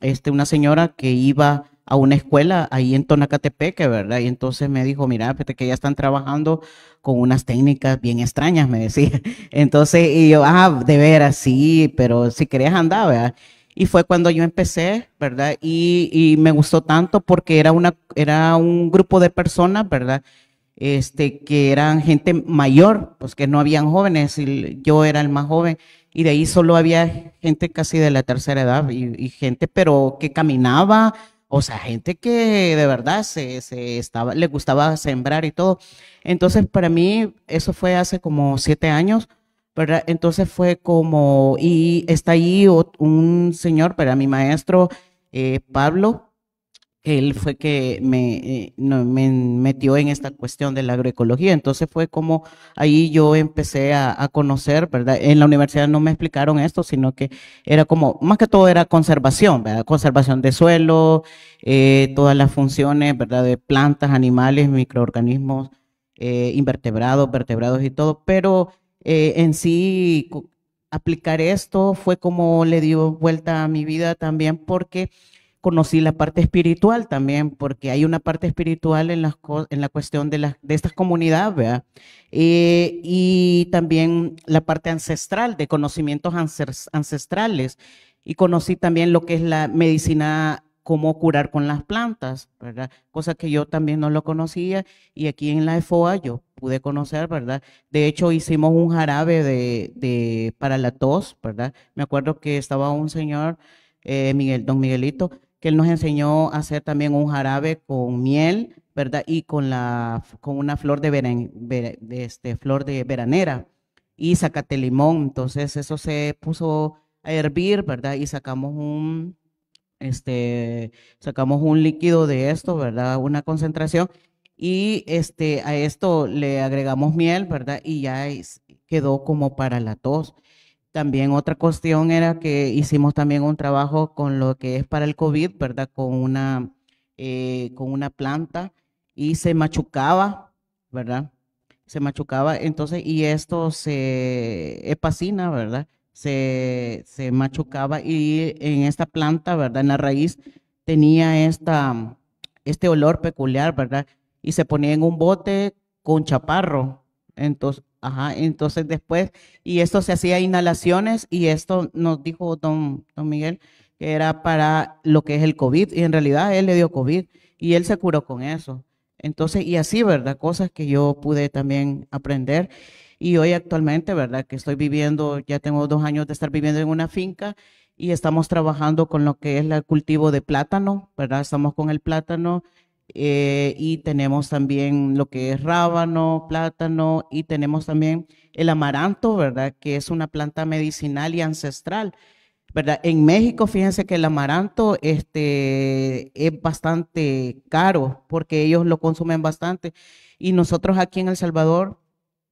este, una señora que iba a una escuela ahí en Tonacatepeque, ¿verdad? Y entonces me dijo, mira, que ya están trabajando con unas técnicas bien extrañas, me decía. Entonces, y yo, ah, de veras, sí, pero si querés andar, ¿verdad? Y fue cuando yo empecé, ¿verdad? Y, y me gustó tanto porque era, una, era un grupo de personas, ¿verdad? Este, que eran gente mayor, pues que no habían jóvenes, y yo era el más joven, y de ahí solo había gente casi de la tercera edad, y, gente, pero que caminaba, o sea, gente que de verdad se, estaba, le gustaba sembrar y todo. Entonces, para mí, eso fue hace como siete años, Entonces fue como, y está ahí un señor, para mi maestro, eh, Pablo, él fue que eh, me, metió en esta cuestión de la agroecología. Entonces fue como ahí yo empecé a, conocer, ¿verdad? En la universidad no me explicaron esto, sino que era como, más que todo era conservación, ¿verdad? Conservación de suelo, eh, todas las funciones, ¿verdad? De plantas, animales, microorganismos, eh, invertebrados, vertebrados y todo, pero en sí aplicar esto fue como le dio vuelta a mi vida también porque conocí la parte espiritual también, porque hay una parte espiritual en la, en la cuestión de, las de estas comunidades, ¿verdad? Eh, y también la parte ancestral, de conocimientos ancestrales. Y conocí también lo que es la medicina, cómo curar con las plantas, ¿verdad? Cosa que yo también no lo conocía y aquí en la EFOA yo pude conocer, ¿verdad? De hecho, hicimos un jarabe de, de para la tos, ¿verdad? Me acuerdo que estaba un señor... Eh, Miguel, don Miguelito, que él nos enseñó a hacer también un jarabe con miel, ¿verdad? Y con, la, con una flor de, este, flor de veranera y sacate limón. Entonces eso se puso a hervir, ¿verdad? Y sacamos un, este, sacamos un líquido de esto, ¿verdad? Una concentración. Y este, a esto le agregamos miel, ¿verdad? Y ya quedó como para la tos. También otra cuestión era que hicimos también un trabajo con lo que es para el COVID, ¿verdad? Con una, eh, con una planta y se machucaba, ¿verdad? Se machucaba, entonces, y esto se epacina, ¿verdad? Se, se machucaba y en esta planta, ¿verdad? En la raíz tenía esta, este olor peculiar, ¿verdad? Y se ponía en un bote con chaparro, entonces, Ajá, entonces después, y esto se hacía inhalaciones y esto nos dijo don, don Miguel que era para lo que es el COVID y en realidad él le dio COVID y él se curó con eso. Entonces, y así, ¿verdad? Cosas que yo pude también aprender. Y hoy actualmente, ¿verdad? Que estoy viviendo, ya tengo dos años de estar viviendo en una finca y estamos trabajando con lo que es el cultivo de plátano, ¿verdad? Estamos con el plátano eh, y tenemos también lo que es rábano, plátano y tenemos también el amaranto, ¿verdad? Que es una planta medicinal y ancestral, ¿verdad? En México, fíjense que el amaranto este, es bastante caro porque ellos lo consumen bastante y nosotros aquí en El Salvador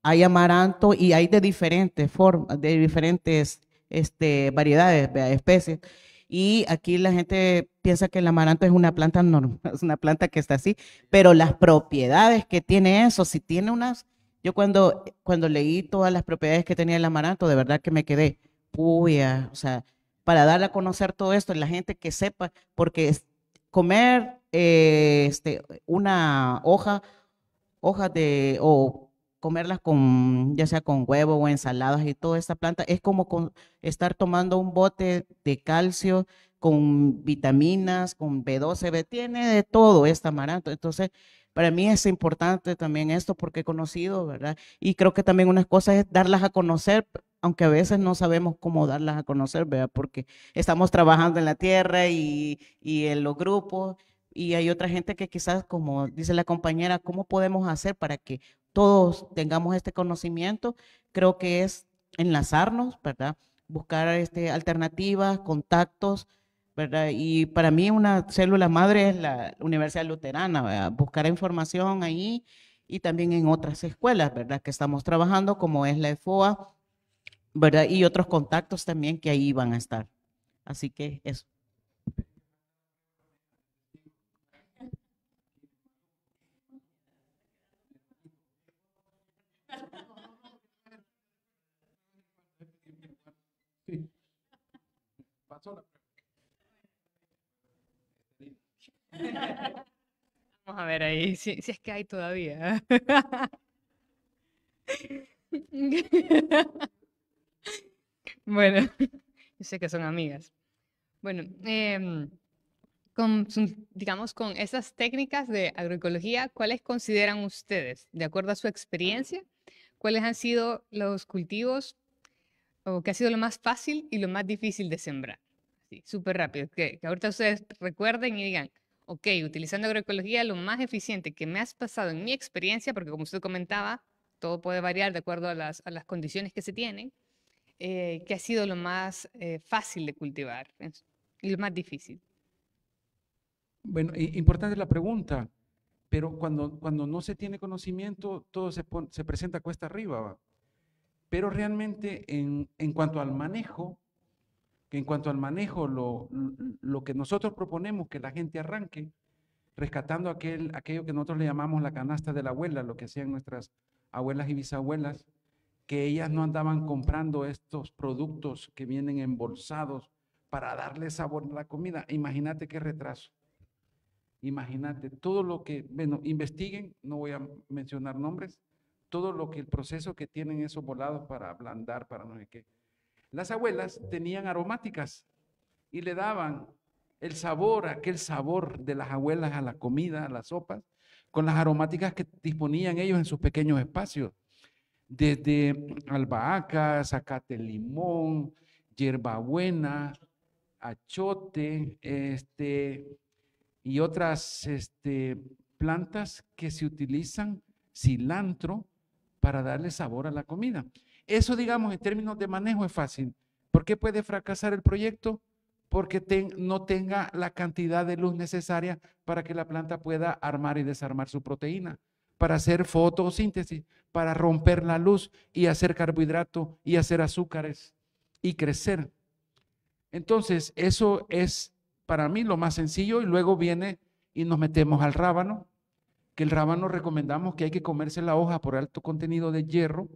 hay amaranto y hay de diferentes formas, de diferentes este, variedades, ¿verdad? especies y aquí la gente piensa que el amaranto es una planta normal, es una planta que está así, pero las propiedades que tiene eso, si tiene unas, yo cuando, cuando leí todas las propiedades que tenía el amaranto, de verdad que me quedé, puya ah", o sea, para dar a conocer todo esto, la gente que sepa, porque comer eh, este, una hoja, hoja de, o comerlas con, ya sea con huevo o ensaladas y toda esta planta, es como estar tomando un bote de calcio con vitaminas, con B12, B, tiene de todo esta amaranto. Entonces, para mí es importante también esto porque he conocido, ¿verdad? Y creo que también unas cosas es darlas a conocer, aunque a veces no sabemos cómo darlas a conocer, ¿verdad? Porque estamos trabajando en la tierra y, y en los grupos, y hay otra gente que quizás, como dice la compañera, ¿cómo podemos hacer para que todos tengamos este conocimiento, creo que es enlazarnos, ¿verdad? Buscar este, alternativas, contactos, ¿verdad? Y para mí una célula madre es la Universidad Luterana, Buscar información ahí y también en otras escuelas, ¿verdad? Que estamos trabajando, como es la FOA, ¿verdad? Y otros contactos también que ahí van a estar. Así que eso. Vamos a ver ahí, si, es que hay todavía. bueno, yo sé que son amigas. Bueno, em, digamos, con esas técnicas de agroecología, ¿cuáles consideran ustedes, de acuerdo a su experiencia, cuáles han sido los cultivos o qué ha sido lo más fácil y lo más difícil de sembrar? Así, súper rápido, que ahorita ustedes recuerden y digan, ok, utilizando agroecología, lo más eficiente que me has pasado en mi experiencia, porque como usted comentaba, todo puede variar de acuerdo a las, condiciones que se tienen, eh, que ha sido lo más eh, fácil de cultivar y lo más difícil. Bueno, importante la pregunta, pero cuando, cuando no se tiene conocimiento, todo se, se presenta cuesta arriba. Pero realmente en, en cuanto al manejo, que en cuanto al manejo, lo, que nosotros proponemos que la gente arranque, rescatando aquel, aquello que nosotros le llamamos la canasta de la abuela, lo que hacían nuestras abuelas y bisabuelas, que ellas no andaban comprando estos productos que vienen embolsados para darle sabor a la comida. Imagínate qué retraso. Imagínate todo lo que, bueno, investiguen, no voy a mencionar nombres, todo lo que el proceso que tienen esos volados para ablandar, para no sé qué. Las abuelas tenían aromáticas y le daban el sabor, aquel sabor de las abuelas a la comida, a las sopas, con las aromáticas que disponían ellos en sus pequeños espacios. Desde albahaca, zacate limón, hierbabuena, achote, este, y otras este, plantas que se utilizan, cilantro, para darle sabor a la comida. Eso, digamos, en términos de manejo es fácil. ¿Por qué puede fracasar el proyecto? Porque no tenga la cantidad de luz necesaria para que la planta pueda armar y desarmar su proteína, para hacer fotosíntesis, para romper la luz y hacer carbohidrato y hacer azúcares y crecer. Entonces, eso es para mí lo más sencillo y luego viene y nos metemos al rábano, que el rábano recomendamos que hay que comerse la hoja por alto contenido de hierro,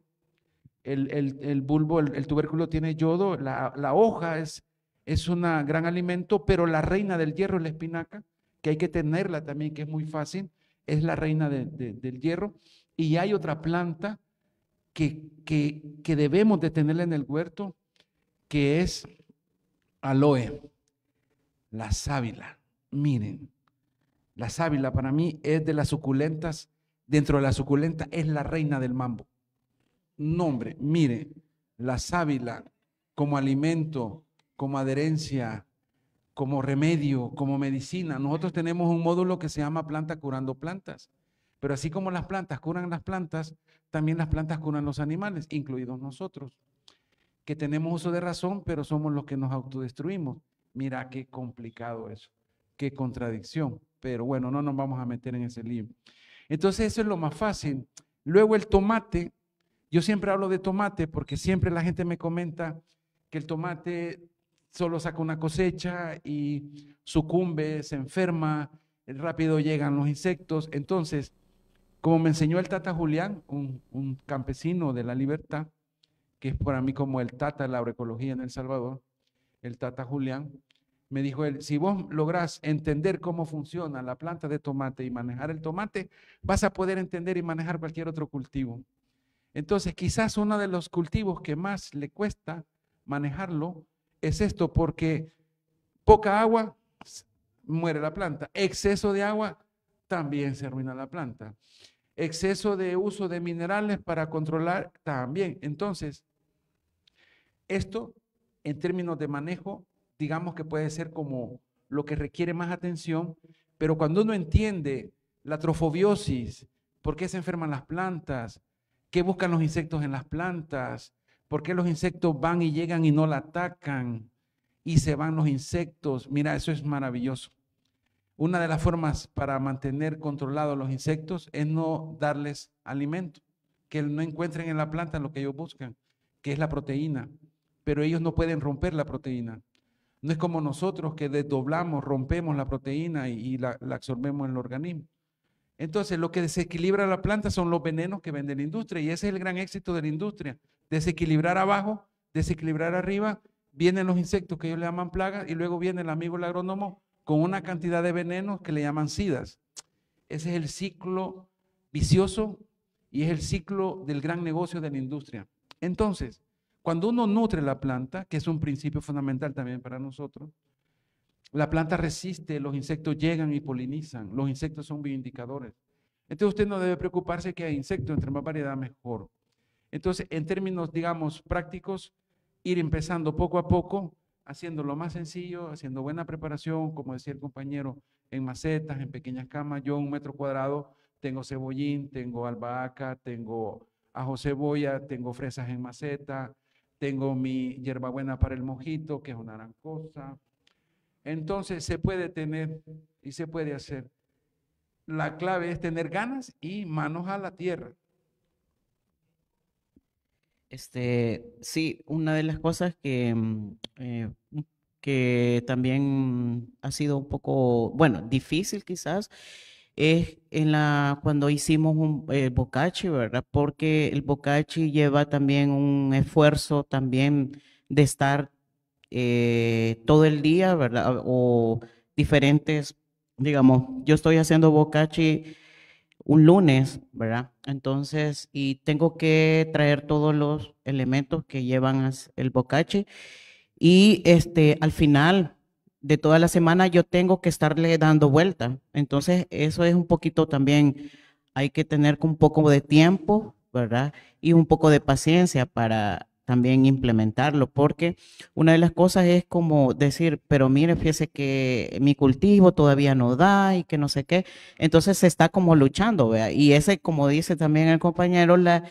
el, bulbo, el, tubérculo tiene yodo, la, hoja es, es un gran alimento, pero la reina del hierro es la espinaca, que hay que tenerla también, que es muy fácil, es la reina del hierro. Y hay otra planta que, que, debemos de tenerla en el huerto, que es aloe, la sábila. Miren, la sábila para mí es de las suculentas, dentro de la suculenta es la reina del mambo nombre. Mire, la sábila como alimento, como adherencia, como remedio, como medicina. Nosotros tenemos un módulo que se llama planta curando plantas. Pero así como las plantas curan las plantas, también las plantas curan los animales, incluidos nosotros, que tenemos uso de razón, pero somos los que nos autodestruimos. Mira qué complicado eso, qué contradicción. Pero bueno, no nos vamos a meter en ese lío. Entonces eso es lo más fácil. Luego el tomate yo siempre hablo de tomate porque siempre la gente me comenta que el tomate solo saca una cosecha y sucumbe, se enferma, rápido llegan los insectos. Entonces, como me enseñó el Tata Julián, un, campesino de la libertad, que es para mí como el Tata de la agroecología en El Salvador, el Tata Julián, me dijo él, si vos lográs entender cómo funciona la planta de tomate y manejar el tomate, vas a poder entender y manejar cualquier otro cultivo. Entonces, quizás uno de los cultivos que más le cuesta manejarlo es esto, porque poca agua muere la planta, exceso de agua también se arruina la planta, exceso de uso de minerales para controlar también. Entonces, esto en términos de manejo, digamos que puede ser como lo que requiere más atención, pero cuando uno entiende la trofobiosis, por qué se enferman las plantas, ¿Qué buscan los insectos en las plantas? ¿Por qué los insectos van y llegan y no la atacan? Y se van los insectos. Mira, eso es maravilloso. Una de las formas para mantener controlados los insectos es no darles alimento, que no encuentren en la planta lo que ellos buscan, que es la proteína. Pero ellos no pueden romper la proteína. No es como nosotros que desdoblamos, rompemos la proteína y, la absorbemos en el organismo. Entonces, lo que desequilibra la planta son los venenos que vende la industria y ese es el gran éxito de la industria. Desequilibrar abajo, desequilibrar arriba, vienen los insectos que ellos le llaman plagas y luego viene el amigo el agrónomo con una cantidad de venenos que le llaman sidas. Ese es el ciclo vicioso y es el ciclo del gran negocio de la industria. Entonces, cuando uno nutre la planta, que es un principio fundamental también para nosotros, la planta resiste, los insectos llegan y polinizan. Los insectos son bioindicadores. Entonces usted no debe preocuparse que hay insectos, entre más variedad mejor. Entonces, en términos, digamos, prácticos, ir empezando poco a poco, haciendo lo más sencillo, haciendo buena preparación, como decía el compañero, en macetas, en pequeñas camas. Yo un metro cuadrado tengo cebollín, tengo albahaca, tengo ajo cebolla, tengo fresas en maceta, tengo mi hierbabuena para el mojito, que es una gran entonces se puede tener y se puede hacer. La clave es tener ganas y manos a la tierra. Este, sí, una de las cosas que, mm, eh, que también ha sido un poco, bueno, difícil quizás, es en la, cuando hicimos un, el eh, bocachi, ¿verdad? Porque el bocachi lleva también un esfuerzo también de estar eh, todo el día, ¿verdad? O diferentes, digamos, yo estoy haciendo bocachi un lunes, ¿verdad? Entonces, y tengo que traer todos los elementos que llevan el bocachi. Y este, al final de toda la semana yo tengo que estarle dando vuelta. Entonces, eso es un poquito también, hay que tener un poco de tiempo, ¿verdad? Y un poco de paciencia para también implementarlo, porque una de las cosas es como decir, pero mire, fíjese que mi cultivo todavía no da y que no sé qué, entonces se está como luchando, ¿vea? Y ese, como dice también el compañero, la,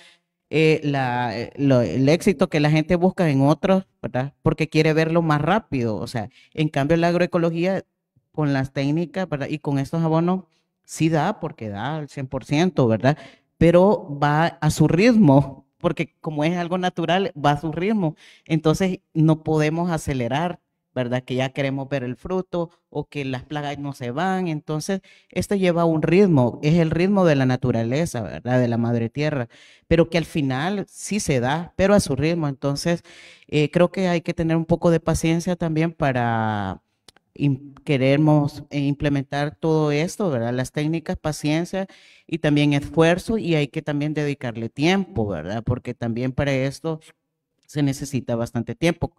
eh, la, eh, el éxito que la gente busca en otros, ¿verdad? Porque quiere verlo más rápido, o sea, en cambio la agroecología con las técnicas, ¿verdad? Y con estos abonos sí da, porque da al 100%, ¿verdad? Pero va a su ritmo, porque como es algo natural, va a su ritmo. Entonces no podemos acelerar, ¿verdad? Que ya queremos ver el fruto o que las plagas no se van. Entonces, esto lleva un ritmo, es el ritmo de la naturaleza, ¿verdad? De la madre tierra, pero que al final sí se da, pero a su ritmo. Entonces, eh, creo que hay que tener un poco de paciencia también para queremos eh, implementar todo esto, ¿verdad? Las técnicas, paciencia y también esfuerzo y hay que también dedicarle tiempo, ¿verdad? Porque también para esto se necesita bastante tiempo.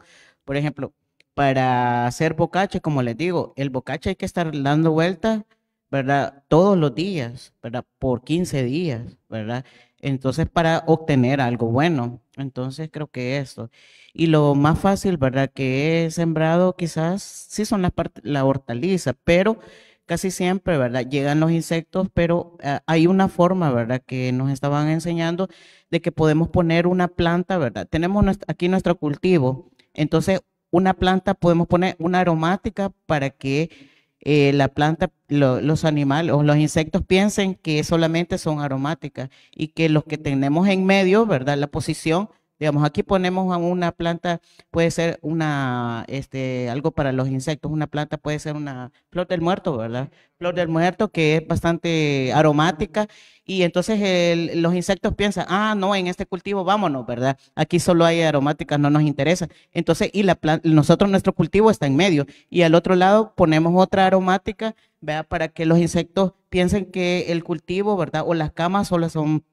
Por ejemplo, para hacer bocache, como les digo, el bocache hay que estar dando vuelta, ¿verdad? Todos los días, ¿verdad? Por 15 días, ¿verdad? Entonces, para obtener algo bueno. Entonces, creo que eso. Y lo más fácil, ¿verdad? Que he sembrado quizás, sí son las la hortaliza, pero casi siempre, ¿verdad? Llegan los insectos, pero eh, hay una forma, ¿verdad? Que nos estaban enseñando de que podemos poner una planta, ¿verdad? Tenemos aquí nuestro cultivo. Entonces, una planta podemos poner una aromática para que eh, la planta, los animales o los insectos piensen que solamente son aromáticas y que los que tenemos en medio, ¿verdad? La posición Digamos, aquí ponemos a una planta, puede ser una, este, algo para los insectos, una planta puede ser una flor del muerto, ¿verdad? Flor del muerto que es bastante aromática y entonces los insectos piensan, ah, no, en este cultivo vámonos, ¿verdad? Aquí solo hay aromáticas, no nos interesa. Entonces, y la nosotros nuestro cultivo está en medio y al otro lado ponemos otra aromática, ¿verdad? Para que los insectos piensen que el cultivo, ¿verdad? O las camas solo son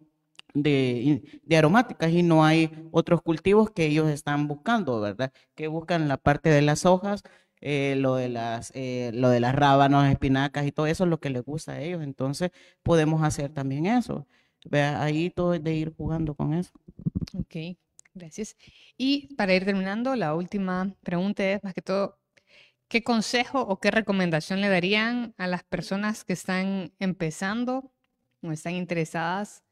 de, aromáticas y no hay otros cultivos que ellos están buscando, ¿verdad? Que buscan la parte de las hojas, eh, lo, de las, eh, lo de las rábanos, espinacas y todo eso es lo que les gusta a ellos. Entonces podemos hacer también eso. Vea Ahí todo es de ir jugando con eso. Ok, gracias. Y para ir terminando, la última pregunta es más que todo, ¿qué consejo o qué recomendación le darían a las personas que están empezando o están interesadas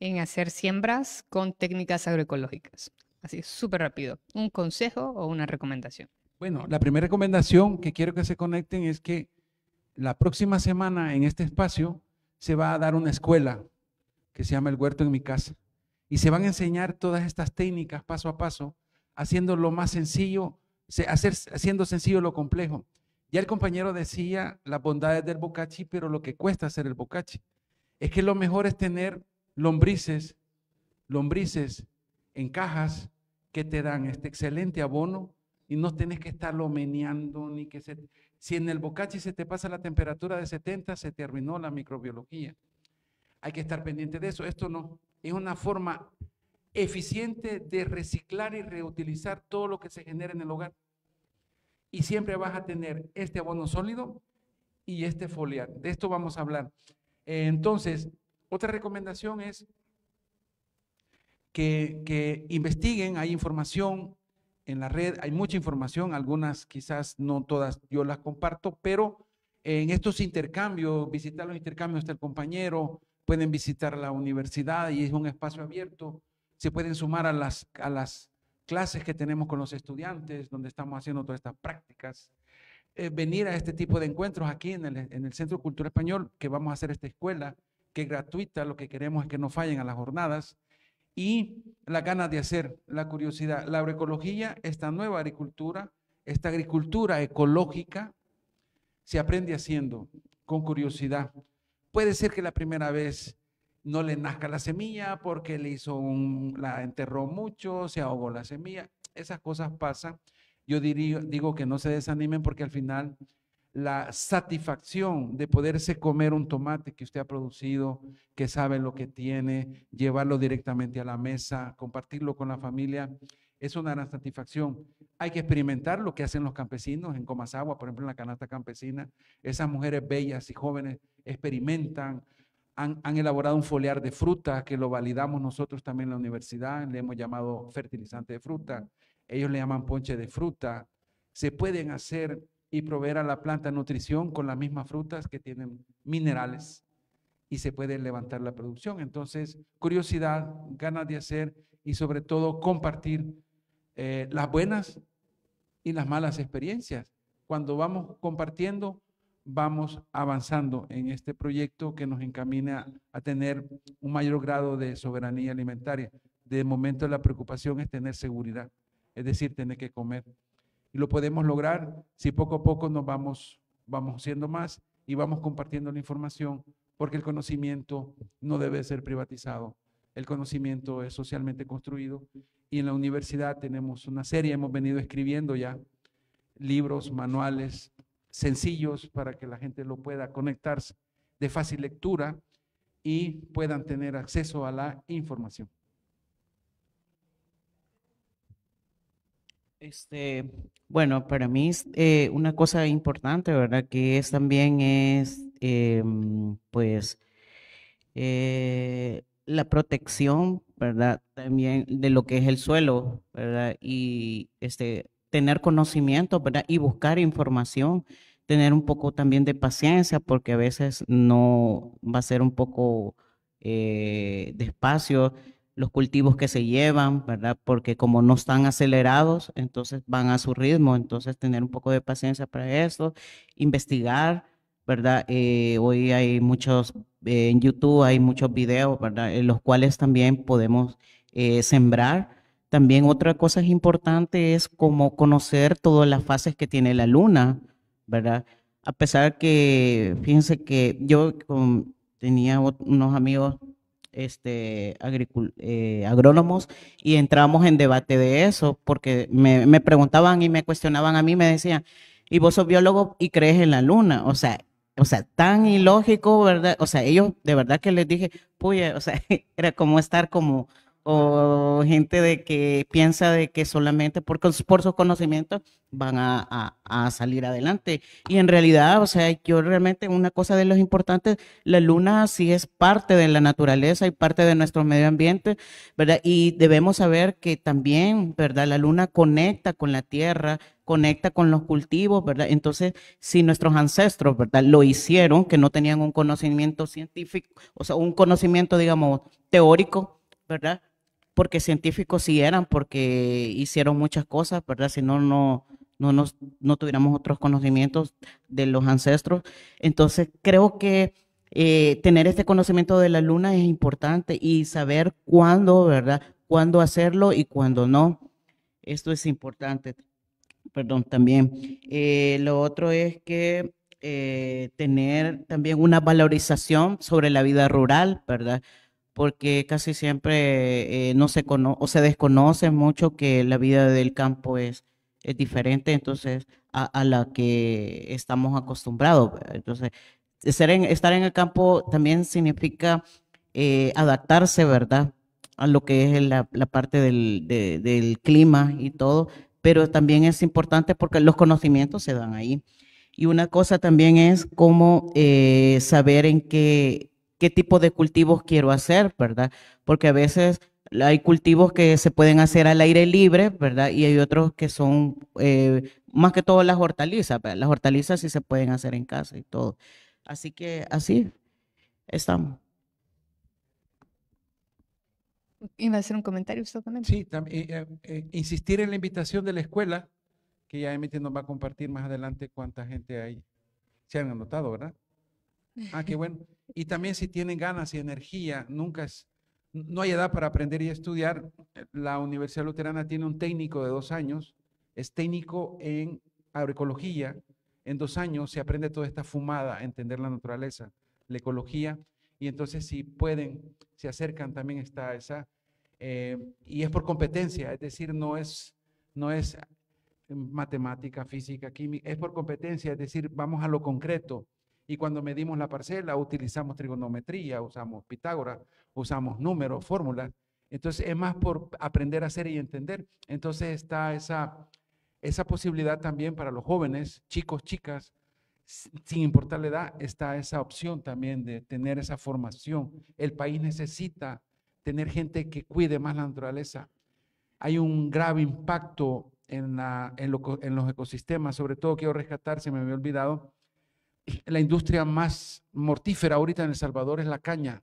en hacer siembras con técnicas agroecológicas. Así, súper rápido. ¿Un consejo o una recomendación? Bueno, la primera recomendación que quiero que se conecten es que la próxima semana en este espacio se va a dar una escuela que se llama El Huerto en mi casa. Y se van a enseñar todas estas técnicas paso a paso, haciendo lo más sencillo, haciendo sencillo lo complejo. Ya el compañero decía las bondades del bocachi, pero lo que cuesta hacer el bocachi. Es que lo mejor es tener lombrices, lombrices en cajas que te dan este excelente abono y no tenés que estarlo meneando ni que se... Si en el bocachi se te pasa la temperatura de 70, se terminó la microbiología. Hay que estar pendiente de eso. Esto no. Es una forma eficiente de reciclar y reutilizar todo lo que se genera en el hogar. Y siempre vas a tener este abono sólido y este foliar. De esto vamos a hablar. entonces, otra recomendación es que, investiguen, hay información en la red, hay mucha información, algunas quizás no todas yo las comparto, pero en estos intercambios, visitar los intercambios del compañero, pueden visitar la universidad y es un espacio abierto, se pueden sumar a las, clases que tenemos con los estudiantes, donde estamos haciendo todas estas prácticas. Eh, venir a este tipo de encuentros aquí en el, Centro Cultural Cultura Español, que vamos a hacer esta escuela, que es gratuita, lo que queremos es que no fallen a las jornadas, y la ganas de hacer, la curiosidad. La agroecología, esta nueva agricultura, esta agricultura ecológica, se aprende haciendo con curiosidad. Puede ser que la primera vez no le nazca la semilla porque le hizo un, la enterró mucho, se ahogó la semilla. Esas cosas pasan. Yo diría, digo que no se desanimen porque al final la satisfacción de poderse comer un tomate que usted ha producido, que sabe lo que tiene, llevarlo directamente a la mesa, compartirlo con la familia, es una gran satisfacción. Hay que experimentar lo que hacen los campesinos en Comasagua, por ejemplo, en la canasta campesina. Esas mujeres bellas y jóvenes experimentan, han, elaborado un foliar de fruta que lo validamos nosotros también en la universidad, le hemos llamado fertilizante de fruta, ellos le llaman ponche de fruta. Se pueden hacer y proveer a la planta nutrición con las mismas frutas que tienen minerales y se puede levantar la producción. Entonces, curiosidad, ganas de hacer y sobre todo compartir eh, las buenas y las malas experiencias. Cuando vamos compartiendo, vamos avanzando en este proyecto que nos encamina a tener un mayor grado de soberanía alimentaria. De momento la preocupación es tener seguridad, es decir, tener que comer y lo podemos lograr si poco a poco nos vamos, vamos siendo más y vamos compartiendo la información, porque el conocimiento no debe ser privatizado. El conocimiento es socialmente construido y en la universidad tenemos una serie, hemos venido escribiendo ya libros, manuales sencillos para que la gente lo pueda conectarse de fácil lectura y puedan tener acceso a la información. Este, bueno, para mí es eh, una cosa importante, ¿verdad? Que es también es, em, pues, eh, la protección, ¿verdad? También de lo que es el suelo, ¿verdad? Y este, tener conocimiento, ¿verdad? Y buscar información, tener un poco también de paciencia, porque a veces no va a ser un poco eh, despacio los cultivos que se llevan, ¿verdad? Porque como no están acelerados, entonces van a su ritmo, entonces tener un poco de paciencia para eso, investigar, ¿verdad? Eh, hoy hay muchos, eh, en YouTube hay muchos videos, ¿verdad? En los cuales también podemos eh, sembrar. También otra cosa importante es como conocer todas las fases que tiene la luna, ¿verdad? A pesar que, fíjense que yo tenía unos amigos este, eh, agrónomos y entramos en debate de eso, porque me, preguntaban y me cuestionaban a mí, me decían, ¿y vos sos biólogo y crees en la luna? O sea, o sea, tan ilógico, ¿verdad? O sea, ellos de verdad que les dije, puya, o sea, era como estar como o gente de que piensa de que solamente por, por sus conocimientos van a, salir adelante. Y en realidad, o sea, yo realmente una cosa de los importantes, la luna sí es parte de la naturaleza y parte de nuestro medio ambiente, ¿verdad? Y debemos saber que también, ¿verdad? La luna conecta con la tierra, conecta con los cultivos, ¿verdad? Entonces, si nuestros ancestros, ¿verdad? Lo hicieron, que no tenían un conocimiento científico, o sea, un conocimiento, digamos, teórico, ¿verdad? porque científicos sí eran, porque hicieron muchas cosas, ¿verdad? Si no, no, no, no tuviéramos otros conocimientos de los ancestros. Entonces, creo que eh, tener este conocimiento de la luna es importante y saber cuándo, ¿verdad? Cuándo hacerlo y cuándo no. Esto es importante. Perdón, también. Eh, lo otro es que eh, tener también una valorización sobre la vida rural, ¿verdad? porque casi siempre eh, no se conoce o se desconoce mucho que la vida del campo es, es diferente entonces a, la que estamos acostumbrados. Entonces, estar en el campo también significa eh, adaptarse, ¿verdad? A lo que es la, parte del, clima y todo, pero también es importante porque los conocimientos se dan ahí. Y una cosa también es cómo eh, saber en qué qué tipo de cultivos quiero hacer, ¿verdad? Porque a veces hay cultivos que se pueden hacer al aire libre, ¿verdad? Y hay otros que son eh, más que todo las hortalizas, las hortalizas sí se pueden hacer en casa y todo. Así que así estamos. Iba a hacer un comentario usted también. Sí, también, eh, eh, insistir en la invitación de la escuela, que ya Emite nos va a compartir más adelante cuánta gente hay. Se han anotado, ¿verdad? Ah, qué bueno. Y también si tienen ganas y energía, nunca es, no hay edad para aprender y estudiar. La Universidad Luterana tiene un técnico de dos años, es técnico en agroecología. En dos años se aprende toda esta fumada, entender la naturaleza, la ecología. Y entonces si pueden, se acercan también está esa. Eh, y es por competencia, es decir, no es, no es matemática, física, química, es por competencia, es decir, vamos a lo concreto, y cuando medimos la parcela, utilizamos trigonometría, usamos Pitágoras, usamos números, fórmulas. Entonces, es más por aprender a hacer y entender. Entonces, está esa, esa posibilidad también para los jóvenes, chicos, chicas, sin importar la edad, está esa opción también de tener esa formación. El país necesita tener gente que cuide más la naturaleza. Hay un grave impacto en, la, en, en los ecosistemas, sobre todo quiero rescatar, se me había olvidado, la industria más mortífera ahorita en El Salvador es la caña.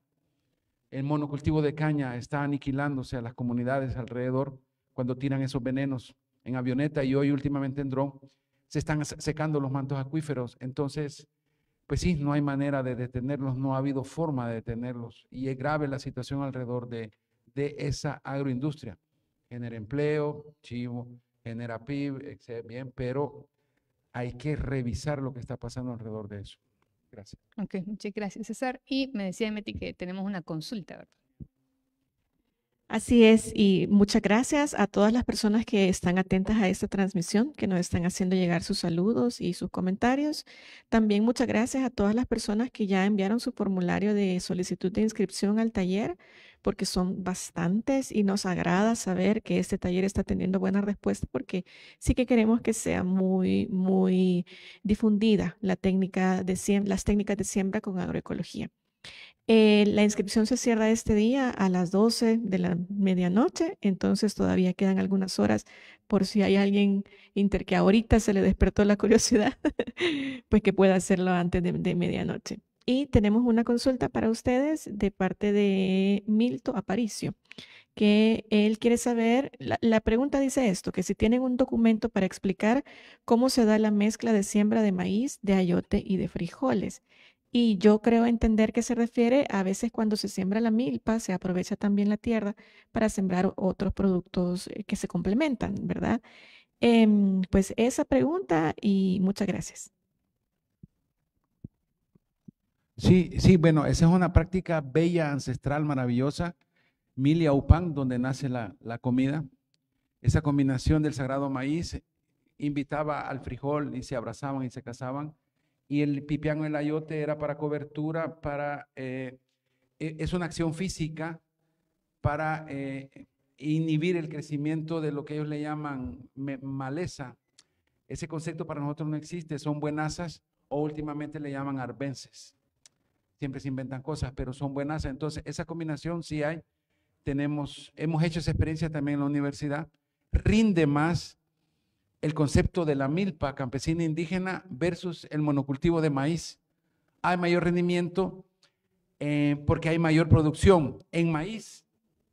El monocultivo de caña está aniquilándose a las comunidades alrededor cuando tiran esos venenos en avioneta y hoy últimamente en dron. Se están secando los mantos acuíferos. Entonces, pues sí, no hay manera de detenerlos, no ha habido forma de detenerlos. Y es grave la situación alrededor de, esa agroindustria. Genera empleo, chivo, genera PIB, bien, pero hay que revisar lo que está pasando alrededor de eso. Gracias. Ok, muchas gracias, César. Y me decía Meti que tenemos una consulta, ¿verdad? Así es, y muchas gracias a todas las personas que están atentas a esta transmisión, que nos están haciendo llegar sus saludos y sus comentarios. También muchas gracias a todas las personas que ya enviaron su formulario de solicitud de inscripción al taller porque son bastantes y nos agrada saber que este taller está teniendo buena respuesta porque sí que queremos que sea muy, muy difundida la técnica de las técnicas de siembra con agroecología. Eh, la inscripción se cierra este día a las 12 de la medianoche, entonces todavía quedan algunas horas por si hay alguien inter que ahorita se le despertó la curiosidad, pues que pueda hacerlo antes de medianoche tenemos una consulta para ustedes de parte de Milto Aparicio, que él quiere saber, la, pregunta dice esto, que si tienen un documento para explicar cómo se da la mezcla de siembra de maíz, de ayote y de frijoles. Y yo creo entender que se refiere a veces cuando se siembra la milpa, se aprovecha también la tierra para sembrar otros productos eh, que se complementan, ¿verdad? Em, pues esa pregunta y muchas gracias. Sí, sí, bueno, esa es una práctica bella, ancestral, maravillosa. Milia upan, donde nace la, comida. Esa combinación del sagrado maíz invitaba al frijol y se abrazaban y se casaban. Y el pipián o el ayote era para cobertura, para, eh, e, es una acción física para eh, inhibir el crecimiento de lo que ellos le llaman maleza. Ese concepto para nosotros no existe, son buenazas o últimamente le llaman arbences siempre se inventan cosas, pero son buenas. Entonces, esa combinación sí hay. Tenemos, hemos hecho esa experiencia también en la universidad. Rinde más el concepto de la milpa campesina indígena versus el monocultivo de maíz. Hay mayor rendimiento eh, porque hay mayor producción. En maíz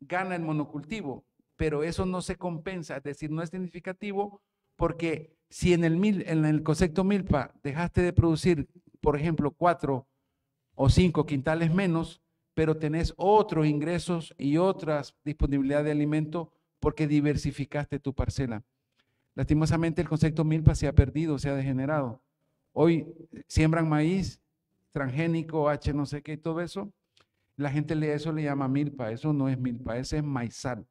gana el monocultivo, pero eso no se compensa, es decir, no es significativo porque si en el, mil, en el concepto milpa dejaste de producir, por ejemplo, cuatro o cinco quintales menos, pero tenés otros ingresos y otras disponibilidades de alimento porque diversificaste tu parcela. Lastimosamente el concepto milpa se ha perdido, se ha degenerado. Hoy siembran maíz transgénico, H no sé qué y todo eso. La gente le eso le llama milpa, eso no es milpa, ese es maizal.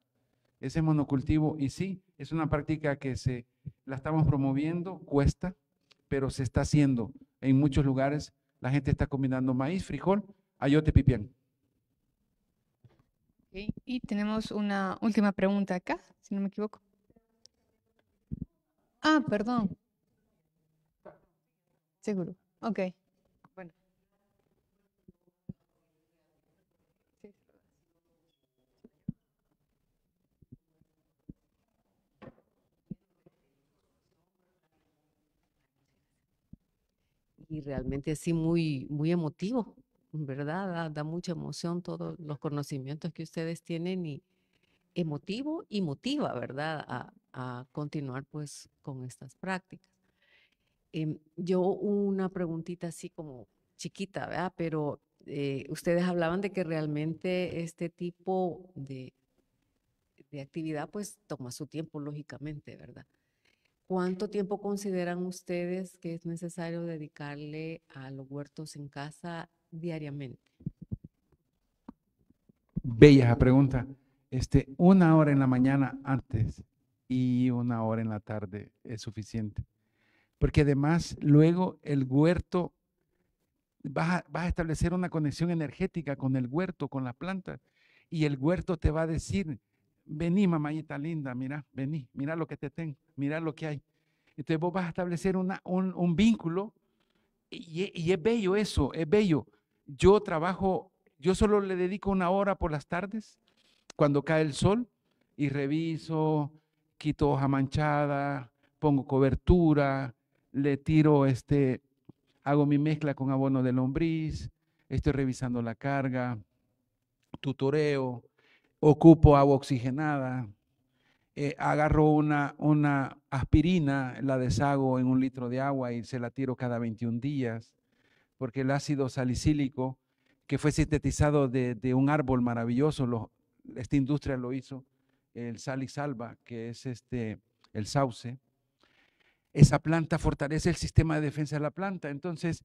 Ese es monocultivo y sí, es una práctica que se la estamos promoviendo, cuesta, pero se está haciendo en muchos lugares la gente está combinando maíz, frijol, ayote, pipián. Y tenemos una última pregunta acá, si no me equivoco. Ah, perdón. Seguro. Ok. y realmente así muy, muy emotivo, ¿verdad? Da, mucha emoción todos los conocimientos que ustedes tienen y emotivo y motiva, ¿verdad? A, continuar pues con estas prácticas. Em, yo una preguntita así como chiquita, ¿verdad? Pero eh, ustedes hablaban de que realmente este tipo de, de actividad pues toma su tiempo, lógicamente, ¿verdad? ¿Cuánto tiempo consideran ustedes que es necesario dedicarle a los huertos en casa diariamente? Bella pregunta. Este, una hora en la mañana antes y una hora en la tarde es suficiente. Porque además luego el huerto, vas a, a establecer una conexión energética con el huerto, con la planta, y el huerto te va a decir, Vení, mamayita linda, mira, vení, mira lo que te tengo, mira lo que hay. Entonces vos vas a establecer un, vínculo y, es bello eso, es bello. Yo trabajo, yo solo le dedico una hora por las tardes cuando cae el sol y reviso, quito hoja manchada, pongo cobertura, le tiro este, hago mi mezcla con abono de lombriz, estoy revisando la carga, tutoreo, ocupo agua oxigenada, eh, agarro una, una aspirina, la deshago en un litro de agua y se la tiro cada 21 días, porque el ácido salicílico, que fue sintetizado de, un árbol maravilloso, esta industria lo hizo, el salva, que es este, el sauce, esa planta fortalece el sistema de defensa de la planta. Entonces,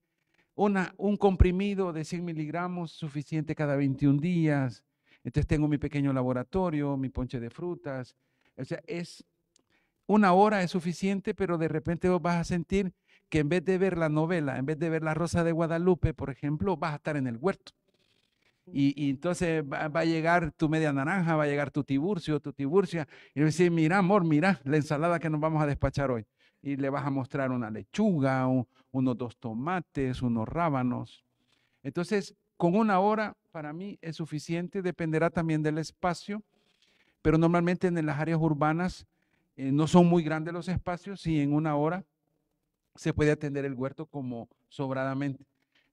una, un comprimido de 100 miligramos suficiente cada 21 días, entonces tengo mi pequeño laboratorio, mi ponche de frutas. O sea, es una hora es suficiente, pero de repente vos vas a sentir que en vez de ver la novela, en vez de ver La Rosa de Guadalupe, por ejemplo, vas a estar en el huerto. Y, entonces va, a llegar tu media naranja, va a llegar tu tiburcio, tu tiburcia, y le decir, mira, amor, mira la ensalada que nos vamos a despachar hoy. Y le vas a mostrar una lechuga, unos dos tomates, unos rábanos. Entonces, con una hora para mí es suficiente, dependerá también del espacio, pero normalmente en las áreas urbanas eh, no son muy grandes los espacios y en una hora se puede atender el huerto como sobradamente.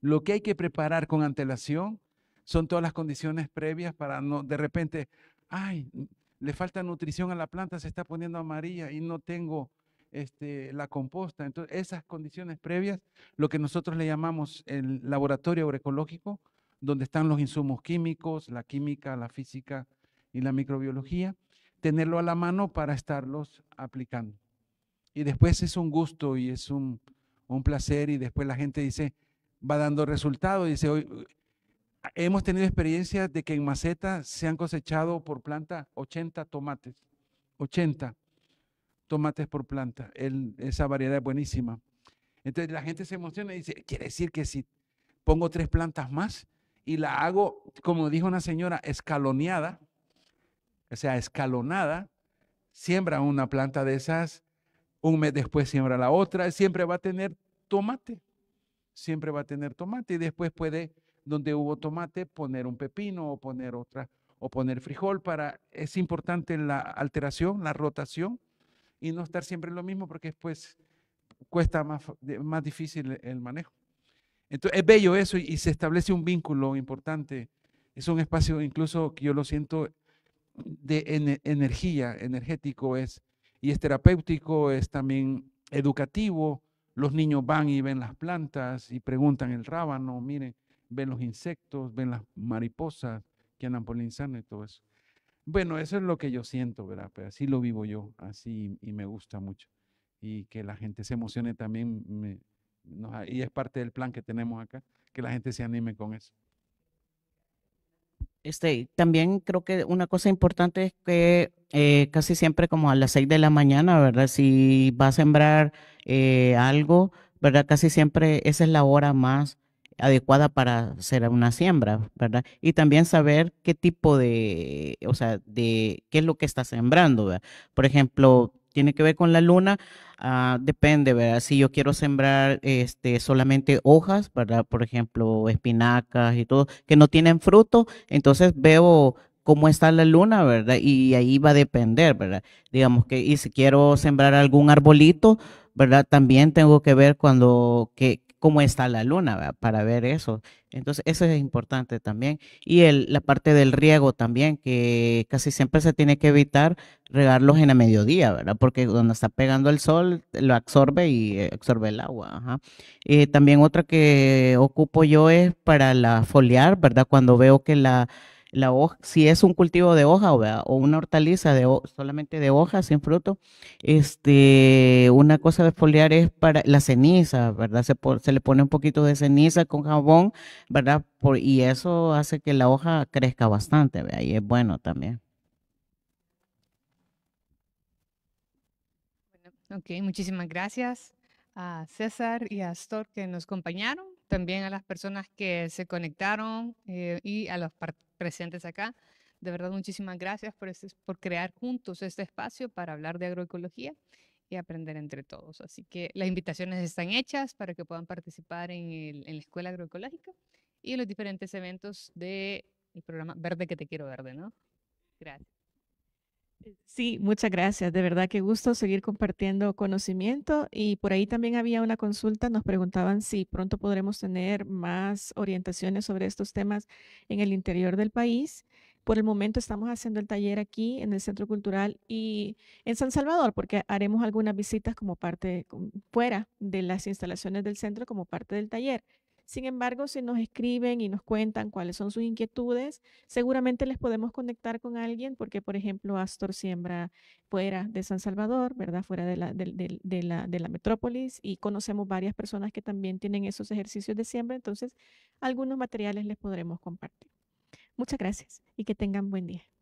Lo que hay que preparar con antelación son todas las condiciones previas para no de repente, ay, le falta nutrición a la planta, se está poniendo amarilla y no tengo este, la composta. Entonces, esas condiciones previas, lo que nosotros le llamamos el laboratorio agroecológico, donde están los insumos químicos, la química, la física y la microbiología, tenerlo a la mano para estarlos aplicando. Y después es un gusto y es un, placer y después la gente dice, va dando resultado, dice, hoy hemos tenido experiencia de que en maceta se han cosechado por planta 80 tomates, 80 tomates por planta. esa variedad es buenísima. Entonces la gente se emociona y dice, quiere decir que si pongo tres plantas más, y la hago, como dijo una señora, escaloneada, o sea, escalonada, siembra una planta de esas, un mes después siembra la otra, siempre va a tener tomate, siempre va a tener tomate y después puede, donde hubo tomate, poner un pepino o poner otra, o poner frijol para, es importante la alteración, la rotación y no estar siempre en lo mismo porque después cuesta más, más difícil el manejo. Entonces, es bello eso y, se establece un vínculo importante. Es un espacio incluso que yo lo siento de energía, energético es, y es terapéutico, es también educativo. Los niños van y ven las plantas y preguntan el rábano, miren, ven los insectos, ven las mariposas que andan por el insano y todo eso. Bueno, eso es lo que yo siento, ¿verdad? Pero así lo vivo yo, así y me gusta mucho. Y que la gente se emocione también me, Ah, y es parte del plan que tenemos acá, que la gente se anime con eso. Este, también creo que una cosa importante es que eh, casi siempre como a las 6 de la mañana, ¿verdad? Si va a sembrar eh, algo, ¿verdad? Casi siempre esa es la hora más adecuada para hacer una siembra, ¿verdad? Y también saber qué tipo de, o sea, de qué es lo que está sembrando, Por ejemplo, tiene que ver con la luna, ah, depende, ¿verdad? Si yo quiero sembrar este, solamente hojas, para, por ejemplo, espinacas y todo, que no tienen fruto, entonces veo cómo está la luna, ¿verdad? Y ahí va a depender, ¿verdad? Digamos que, y si quiero sembrar algún arbolito, ¿verdad? También tengo que ver cuando, cómo está la luna ¿verdad? para ver eso. Entonces, eso es importante también. Y la parte del riego también, que casi siempre se tiene que evitar regarlos en la mediodía, ¿verdad? Porque donde está pegando el sol, lo absorbe y eh, absorbe el agua. Ajá. Eh, también otra que ocupo yo es para la foliar, ¿verdad? Cuando veo que la la si es un cultivo de hoja o una hortaliza de solamente de hoja sin fruto, este, una cosa de foliar es para la ceniza, ¿verdad? Se, le pone un poquito de ceniza con jabón, ¿verdad? y eso hace que la hoja crezca bastante, ¿verdad? Y es bueno también. Ok, muchísimas gracias a César y a Astor que nos acompañaron, también a las personas que se conectaron eh, y a los participantes presentes acá. De verdad, muchísimas gracias por, este, por crear juntos este espacio para hablar de agroecología y aprender entre todos. Así que las invitaciones están hechas para que puedan participar en, la Escuela Agroecológica y en los diferentes eventos del programa Verde que te quiero verde, ¿no? Gracias. Eh, sí, muchas gracias. De verdad, que gusto seguir compartiendo conocimiento. Y por ahí también había una consulta, nos preguntaban si pronto podremos tener más orientaciones sobre estos temas en el interior del país. Por el momento estamos haciendo el taller aquí en el Centro Cultural y en San Salvador, porque haremos algunas visitas como parte, fuera de las instalaciones del centro, como parte del taller. Sin embargo, si nos escriben y nos cuentan cuáles son sus inquietudes, seguramente les podemos conectar con alguien porque, por ejemplo, Astor siembra fuera de San Salvador, ¿verdad? Fuera de la, de la metrópolis y conocemos varias personas que también tienen esos ejercicios de siembra, entonces algunos materiales les podremos compartir. Muchas gracias y que tengan buen día.